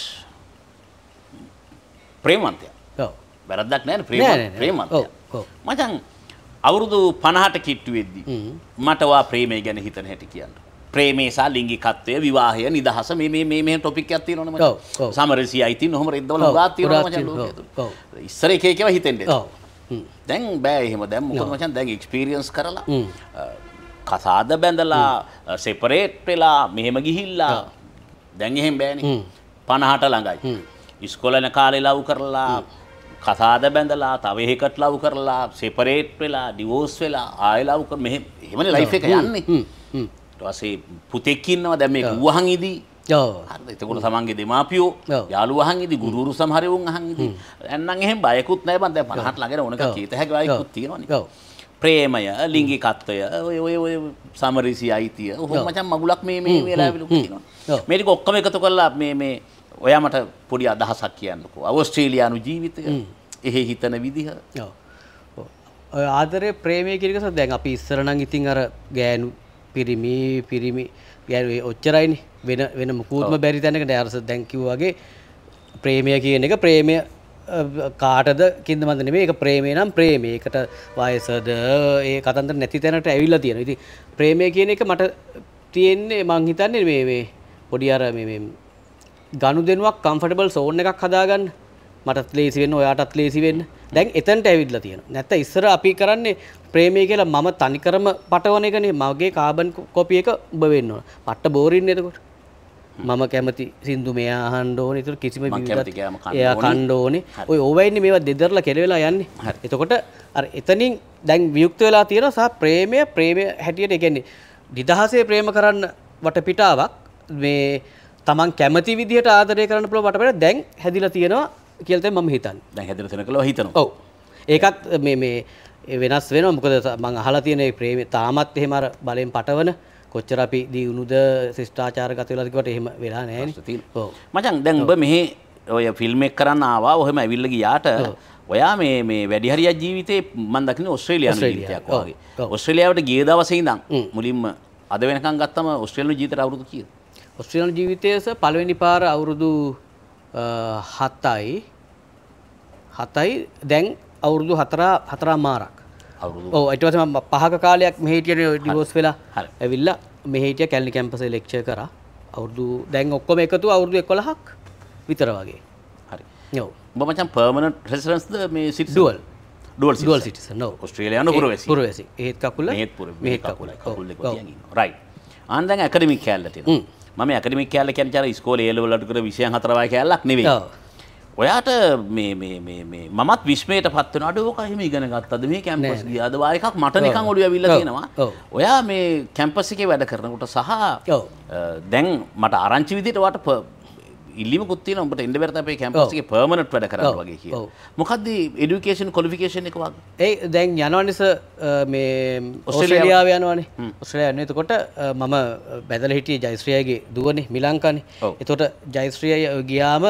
ප්‍රේමන්තයා ඔව් වැරද්දක් නැහැ ප්‍රේම ප්‍රේමන්තයා ඔව් මචං අවුරුදු 50ට කිට්ටු වෙද්දි මට වා ප්‍රේමය ගැන හිතන හැටි කියන්න ප්‍රේමේසා ලිංගිකත්වය විවාහය නිදහස මේ මේ ටොපික් ඇතිනොම සමරසි අයිති නොහම රෙදවල ගාත්ති ඉස්සර එකකව හිතෙන්ට දැන් බෑ එහෙම දැම් මචන් දැන් ක්ස්පිරියන්ස් කරලා කසාද බැඳලා සෙපරේට් වෙලා මෙහෙම ගිහිල්ලා දැන් එහෙම බෑනි පණහට ළඟයි ඉස්කොලන කාලෙ ලව් කරලා කසාද බැඳලා තව එහෙකට ලව් කරලා සෙපරේට් වෙලා ඩිවෝස් වෙලා ආය ලව් කර මෙහෙම ලයිෆ් එක යන්නේ ටවසේ පුතෙක්කින්නවා දැම මේ වහන් ඉදී එතකොට සමන්ගේ දෙමාපියෝ යාලු වහන්ගේද ගුරුරු සහරවුන් අහන්ගේ ඇන්න එහෙ බයකුත් නෑ බන්ද පනහට ලගෙන ඕනක චීතහැක යකුත් තියෙනවාන ප්‍රේමය ලිංගිකත්වය ඔය ඔය ඔය සමරිසි අයිතිය ඔහු මචන් මගුලක් මේ මේ වෙලාවිලු තියෙනවා මේක ඔක්කම එකතු කරලා මේ මේ ඔයාමට පොඩි අදහසක් කියන්නකෝ අවස්ට්‍රේලියයානු ජීවිතය එහෙ හිතන විදිහ ආදරේ ප්‍රේමය කිරිකස දැන් අපි ඉස්සරනං ඉතින් අර ගෑනු පිරිමි පිරිමි ගැ ඔච්චරයිනි වෙන වෙන මුකූත්ම බැරි තැනකට අරස දැංකිවගේ ප්‍රේමය කියන එක ප්‍රේමය කාටද කින්ද මදන මේ ප්‍රේමේ නම් ප්‍රේමයකට වයසද ඒ කතන්ද නැති තැනට ඇවිල්ලා තියෙන ඉති ප්‍රේමය කියන එක මට තියෙන්නේ මංහිතන්නේ මේ මේ පොඩි අර ගණු දෙනුවක් කම්ෆටබල් සෝන් එකක් හදාගන්න මටත් ලේසි වෙන්න ඔයාටත් ලේසි වෙන්න දැන් එතනට ඇවිල්ලා තියෙනවා නැත්නම් ඉස්සර අපි කරන්නේ ප්‍රේමය කියලා මම තනිකරම පටවන එකනේ මගේ කාබන් කොපි එක ඔබ වෙන්න ඕන පට්ට බෝරින්නේ එතකොට මම කැමති සින්දු මෙයා අහන්න ඕනේ ඒතර කිසිම එයා කන්න ඕනේ ඔය ඕවයින්නේ මේවා දෙදරලා කෙරෙලා යන්නේ එතකොට අර එතනින් දැන් වියුක්ත වෙලා තියෙනවා සහ ප්‍රේමය ප්‍රේමය හැටියට ඒ කියන්නේ නිදහසේ ප්‍රේම කරන්න වටපිටාවක් මේ තමන් කැමති විදිහට ආදරය කරන්න පුළුවන් වටපිටාවක් දැන් හැදිලා තියෙනවා කියලත ම හිතන් හැදරසනකල හිතන ඔව ඒකත් මේ වෙනස් වෙන මොකද මං අහලා තියනෙ ප්‍රේම තාමත් එහෙමර බලයෙන් පටවන කොච්චර අපි දියුණුද ශිෂ්ඨාචාර ගතවෙලකට එහෙම වෙලා නෑ මචන් දැන් ඔබ මෙහෙ ඔය ෆිල්ම්ෙක් කරන්න ආවා ඔහෙම ඇවිල්ල ගියාට ඔයා මේ මේ වැඩිහරියක් ජීවිතේ මන් දකින ඔස්ට්‍රේලියන් ජීවිතයක් වගේ ඔස්ට්‍රේලියාවට ගිය දවසේ ඉඳන් මුලින්ම අද වෙනකන් ගත්තම ඔස්ට්‍රේලියානු ජීවිතේ අවුරුදු කීයද ඔස්ට්‍රේලියානු ජීවිතයේ පළවෙනි පාර අවුරුදු 7යි 7යි දැන් අවුරුදු 4 4 මාරක් අවුරුදු ඔව් ඊට පස්සේ මම පහක කාලයක් මෙහි හිටියේ ඩිවෝස් වෙලා ඇවිල්ලා මෙහි හිටිය කැලණි කැම්පසේ ලෙක්චර් කරා අවුරුදු දැන් ඔක්කොම එකතු අවුරුදු 11ක් විතර වගේ හරි ඔව් ඔබ මචං පර්මනන්ට් රෙසිඩන්ස්ද මේ citizen dual dual citizen dual citizen ඔව් ඕස්ට්‍රේලියානු පුරවැසි පුරවැසි එහෙත් කකුල මෙහෙත් පුරවැසි මෙහෙත් කකුල කකුල් දෙක තියන් ඉන්නවා රයිට් ආන් දැන් ඇකඩමික් කැලල තියෙනවා මම ඇකඩමික් කෑල්ල කැන චර ස්කෝල ඒලවලටකර විෂය හතරවා කැල්ලක් නෙවේ ඔයාට මමත් විශ්මයට පත්වනට ෝකහම ඉගෙන ගත්තද මේ කැම්පස් ගියාද වායකක් මට නිකං ඔඩිය විල්ලගෙනවා ඔයා මේ කැම්පසිකේ වැඩ කරනකුට සහ දැන් මට ආරංචි විදිටවට ඉල්ලිමකුත් තියෙන උඹට එන්න බැරි අපේ කැම්පස් එකේ පර්මනන්ට් වැඩ කරන්න වගේ කියලා. මොකක්ද এডুকেෂන් ක්වොලිෆිකේෂන් එක වගේ? ඒ දැන් යනවනේ සර් මේ ඔස්ට්‍රේලියාව යනවනේ. ඔස්ට්‍රේලියාව යන්නේ එතකොට මම බැදලා හිටියේ ජයශ්‍රියගේ දුවනේ මිලංකානේ. එතකොට ජයශ්‍රිය ගියාම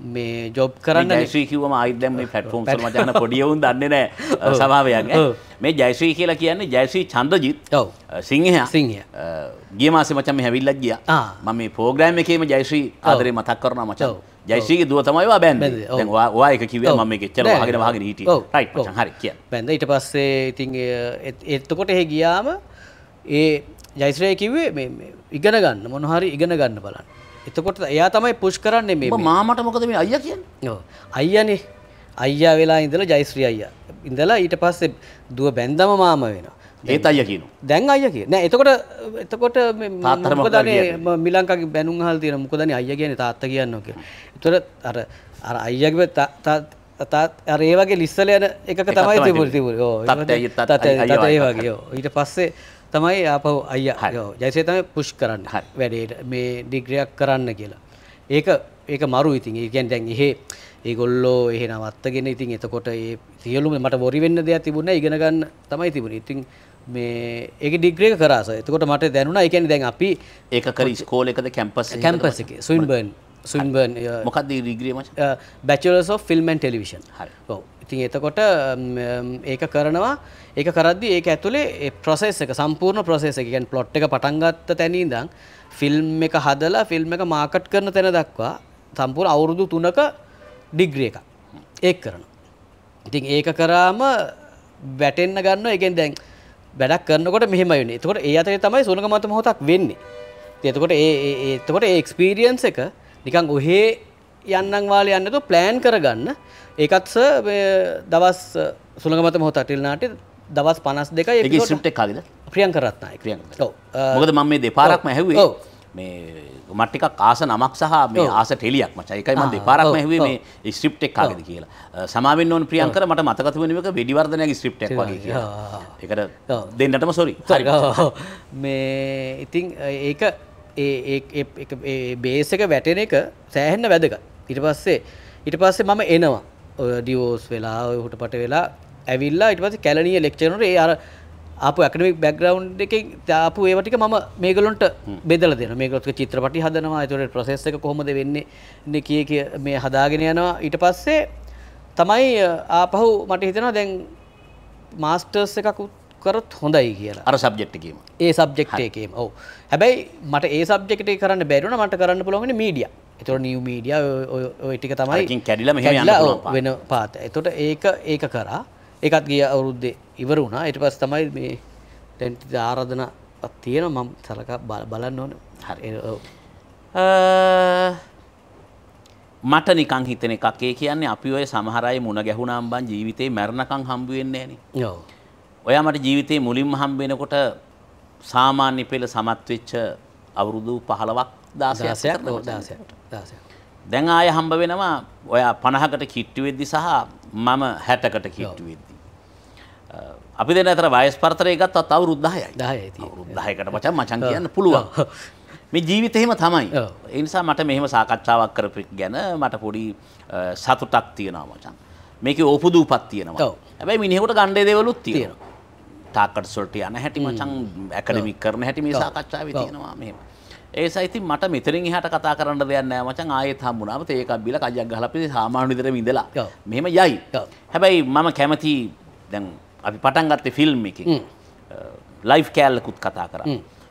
මේ ජොබ් කරන්න ජයශ්‍රී කිවම අයිදම පටෆෝම් මචන [LAUGHS] පොඩියවුන් දන්න නෑ සභාවයන් මේ ජයශ්‍රී කියලා කියන්නේ ජයශ්‍රී චන්දජිත් සිංහ සිංහ ගිය මාස මචම හැවිල්ලක් ගිය මම පෝග්‍රෑම් එකේම ජයශ්‍රී ආදරේ මතක් කරන මචව ජයශ්‍රී දුව තමයිවා බැන් වා එක කිව ම චර ගෙන වාගෙන හිට හරි කිය බැඳ ඉට පස්සේ ඉතින් එත්තකොට එහ ගියාම ඒ ජයිශ්‍රය කිව්වේ ඉගෙන ගන්න මොනහරි ඉගෙන ගන්න බලන්න එතකොට එයා තමයි පුෂ් කරන්නේ මේ මාමට මොකද මේ අයියා කියන්නේ? අයියානේ. අයියා වෙලා ඉඳලා ජයශ්‍රී අයියා. ඉඳලා ඊට පස්සේ දුව බැන්දම මාම වෙනවා. ඒත් අයියා කියනවා. දැන් අයියා කියන. නෑ එතකොට එතකොට මොකදනේ මිලංකාගේ බැනුම් අහලා තියෙන මොකදනේ අයියා කියන්නේ තාත්තා කියනවා කියලා. ඒතර අර අර අයියාගේ තාත් අර ඒ වගේ ලිස්සල යන එකක තමයි තිබුණේ තිබුණේ. ඔව්. තාත්තා අයියා තාත්තා ඒ වගේ. ඊට පස්සේ තමයි අප අය ජයසේ තමයි පුෂ් කරන්න වැඩේට මේ ඩිග්‍රයක් කරන්න කියලා ඒක ඒක මරු ඉතින් ඒකැන් දැන් එහෙ ඒගොල්ලෝ එහෙ නවත්තගෙන ඉතින් එතකොට ඒ සියලුම මට බොරි වෙන්න දෙයක් තිබුණ ඉගෙන ගන්න තමයි තිබුණ ඉතින් මේ ඒක ඩිග්‍රේක කරාස එතකොට මට දැනුණා ඒ කියන්නේ දැන් අපි ඒක කර ස්කෝල් එකද කැම්පස් කැම්පස් එකේ සුවින්බර්න් සුවින්බර්න් මොකක්ද ඩිග්‍රේ මචං bachelors of film and television හරි ඔව් ඉතින් එතකොට ඒක කරනවා ඒක කරද්දි ඒක ඇතුලේ ප්‍රොසෙස් එක සම්පූර්ණ ප්‍රොසෙස් එක කියන්නේ ප්ලොට් එක පටන් ගත්ත තැන ඉඳන් ෆිල්ම් එක හදලා ෆිල්ම් එක මාකට් කරන තැන දක්වා සම්පූර්ණ අවුරුදු 3ක ඩිග්‍රී එකක් ඒක කරනවා. ඉතින් ඒක කරාම වැටෙන්න ගන්නවා. ඒකෙන් දැන් වැඩක් කරනකොට මෙහෙම වෙන්නේ. එතකොට ඒ අතරේ තමයි සුනක මත මොහොතක් වෙන්නේ. ඉතින් එතකොට ඒ එතකොට ඒ එක්ස්පීරියන්ස් එක නිකන් ඔහේ යන්නම් වාලේ යන්න නැතුව ප්ලෑන් කරගන්න. ඒකත් සර් මේ දවස් සුළඟමත මොහොත අටිල් නාට්‍ය දවස් 52 ඒක ස්ක්‍රිප්ට් එක කාගේද? ප්‍රියංක රත්නායක. ප්‍රියංක. ඔව්. මොකද මම මේ දෙපාරක්ම ඇහුවේ. මේ මට ටිකක් ආස නමක් සහ මේ ආස ටෙලියක් මචං. ඒකයි මම දෙපාරක්ම ඇහුවේ මේ ස්ක්‍රිප්ට් එක කාගේද කියලා. සමාවෙන්න ඕන ප්‍රියංකර මට මතක තිබුණ එක වෙඩිවර්ධනයාගේ ස්ක්‍රිප්ට් එකක් වගේ කියලා. ඒකට දෙන්නටම සෝරි. මේ ඉතින් ඒක ඒ බේස එක වැටෙන එක සෑහෙන්න වැදගත්. ඊට පස්සේ ඊට පස්සේ මම එනවා ඔය ඩිවෝස් වෙලා ඔය හුටපට වෙලා ඇවිල්ලා ඊට පස්සේ කැලණිය ලෙක්චර් ඒ අර ආපු ඇකඩමික් බැක්ග්‍රවුන්් එකෙන් ආපු ඒවා ටික මම මේගොල්ලන්ට බෙදලා දෙනවා මේගොල්ලෝ චිත්‍රපටි හදනවා ඒතකොට ප්‍රොසෙස් එක කොහොමද වෙන්නේ කිය කිය මේ හදාගෙන යනවා ඊට පස්සේ තමයි ආපහු මට හිතෙනවා දැන් මාස්ටර්ස් එකක් කරොත් හොඳයි කියලා අර සබ්ෙක්්කීම ඒ සබ්ෙක්් එකේම ඔව හැබැයි මට ඒ සබ්ෙක්ට කරන්න බැරුණ මට කරන්න පුළොගෙන මීඩියා එතොට නිව මීඩිය ටික තමයි කැඩිල වෙන පාත එතොට ඒක ඒක කරා එකත් ගිය අවුරුද්ද ඉවර වුණා එට පස් තමයි මේ ටැන්ටි ආරධන තියෙන මම සලක බලන්න ඕන හරි මට නිකං හිතන එකක්ේ කියන්නේ අපි ඔය සමහරයි මුණ ගැහුණම්බන් ජීවිතේ මැරණකං හම්බුවෙන්නේ න ඔයා මට ජීවිතේ මුලින්ම හම්බෙනකොට සාමාන්‍ය පෙළ සමත්වෙච්ච අවුරුදු පහලවක් දාසයක් දාසයක් දැන් ආය හම්බ වෙනවා ඔයා පණහකට කිට්ටු වෙද්දි සහ මම හැටකට කිට්ටු වෙද්දි. අපි දෙන අතර වයස් පරතරය ගත්තත් අවුරුද්දායයි රුද්දායකට පචන් මචන් කියන්න පුළුවන්. මේ ජීවිතයහෙම තමයි එනිසා මට මෙහෙම සාකච්ඡාවක් කරපි ගැන මට පොඩි සතුටක් තියෙනවා මචන්. මේක ඕපුදූ පත් තියෙනවා ඇැයි මිනිහකට ගණ්ඩේ දෙවලුත් තියෙනවා. තාකට සොල්ට යන හැටි මචන් ඇකඩමික් කරන හැටි මේ සාකච්ඡාව තියෙනවා මෙම. ඒ සයිති මට මෙතරින් එහට කතා කරන්න දෙයක් නෑ මචං ආයෙත් හම්බුනාම තේකක් බිල කජක් ගහලා අපි සාමාන්‍ය විදිහට ඉඳලා මෙහෙම යයි. හැබැයි මම කැමති දැන් අපි පටන් ගත්තේ ෆිල්ම් එකේ ලයිෆ් කෑල්ලකුත් කතා කරා.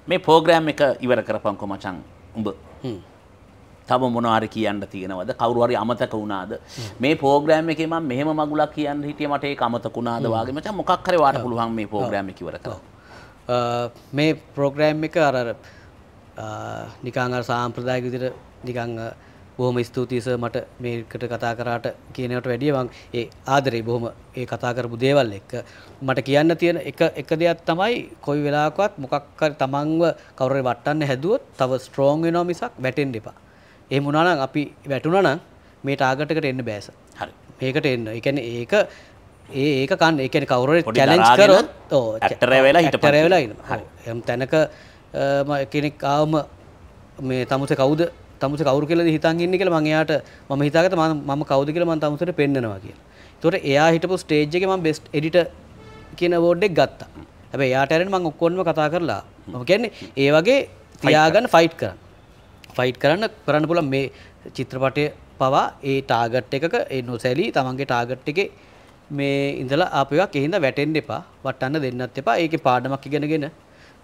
මේ පෝග්‍රෑම් එක ඉවර කරපන්කො මචං උඹ. තම මොනවාරි කියන්න තියෙනවද කවරුහරි අමතක වුණාද මේ පෝග්‍රෑම් එකේ මම මෙහෙම මගුලක් කියන්න හිටිය මට ඒක අමතකුණාද වගේ මචං මොකක් හරි වාට පුළුවන් මේ පෝග්‍රෑම් එක ඉවර කරලා. මේ ප්‍රෝග්‍රෑම් එක අර නිකං අර සාම්ප්‍රදායක විදිහට නිකං බොහොම ස්තුතියි සර් මට මේකට කතා කරාට කියනකට වැඩිය මං ඒ ආදරේ බොහොම ඒ කතා කරපු දේවල් එක්ක මට කියන්න තියෙන එක එක දෙයක් තමයි කොයි වෙලාවකවත් මොකක් හරි තමන්ව කවුරු හරි වටන්න හැදුවොත් තව ස්ට්‍රෝං වෙනවා මිසක් වැටෙන්න එපා. එහෙම වුණා නම් අපි වැටුණා නම් මේ ටාගට් එකට එන්න බෑස. හරි. මේකට එන්න. ඒ කියන්නේ ඒක ඒ ඒක කන්න ඒ කියන්නේ කවුරු හරි චැලෙන්ජ් කරොත් ඕ ඇටරේ වෙලා හිටපන්. ඇටරේ වෙලා ඉන්න. හරි. එම් තැනක කෙනෙක් ආවම මේ තමුසේ කවුද තමුසේ කවුරු කියලා හිතන් ඉන්නේ කියලා මම එයාට මම හිතාගත්ත මම මම කවුද කියලා මම තමුසේට පෙන්නනවා කියලා. ඒතකොට එයා හිටපු ස්ටේජ් එකේ මම බෙස්ට් එඩිටර් කියන අවෝඩ් එක ගත්තා. හැබැයි එයාට ඇරෙන මම ඔක්කොන්ම කතා කරලා මම කියන්නේ ඒ වගේ තියාගන්න ෆයිට් කරන්න. ෆයිට් කරන්න කරන්න පුළුවන් මේ චිත්‍රපටය පවා ඒ ටාගට් එකක ඒ නොසැලී තමන්ගේ ටාගට් එකේ මේ ඉඳලා ආපුවක් එහින්දා වැටෙන්න එපා, වටන්න දෙන්නත් එපා. ඒකේ පාඩමක් ඉගෙනගෙන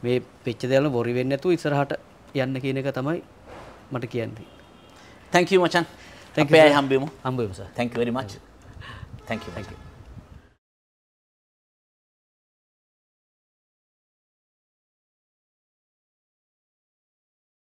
මේ වෙච්ච දේවල් බොරි වෙන්නේ නැතුව ඉස්සරහට යන්න කියන එක තමයි මට කියන්නේ. Thank you මචන්. Thank you. අපි ආයි හම්බෙමු. හම්බෙමු sir. Thank you very much. Thank you. Thank you.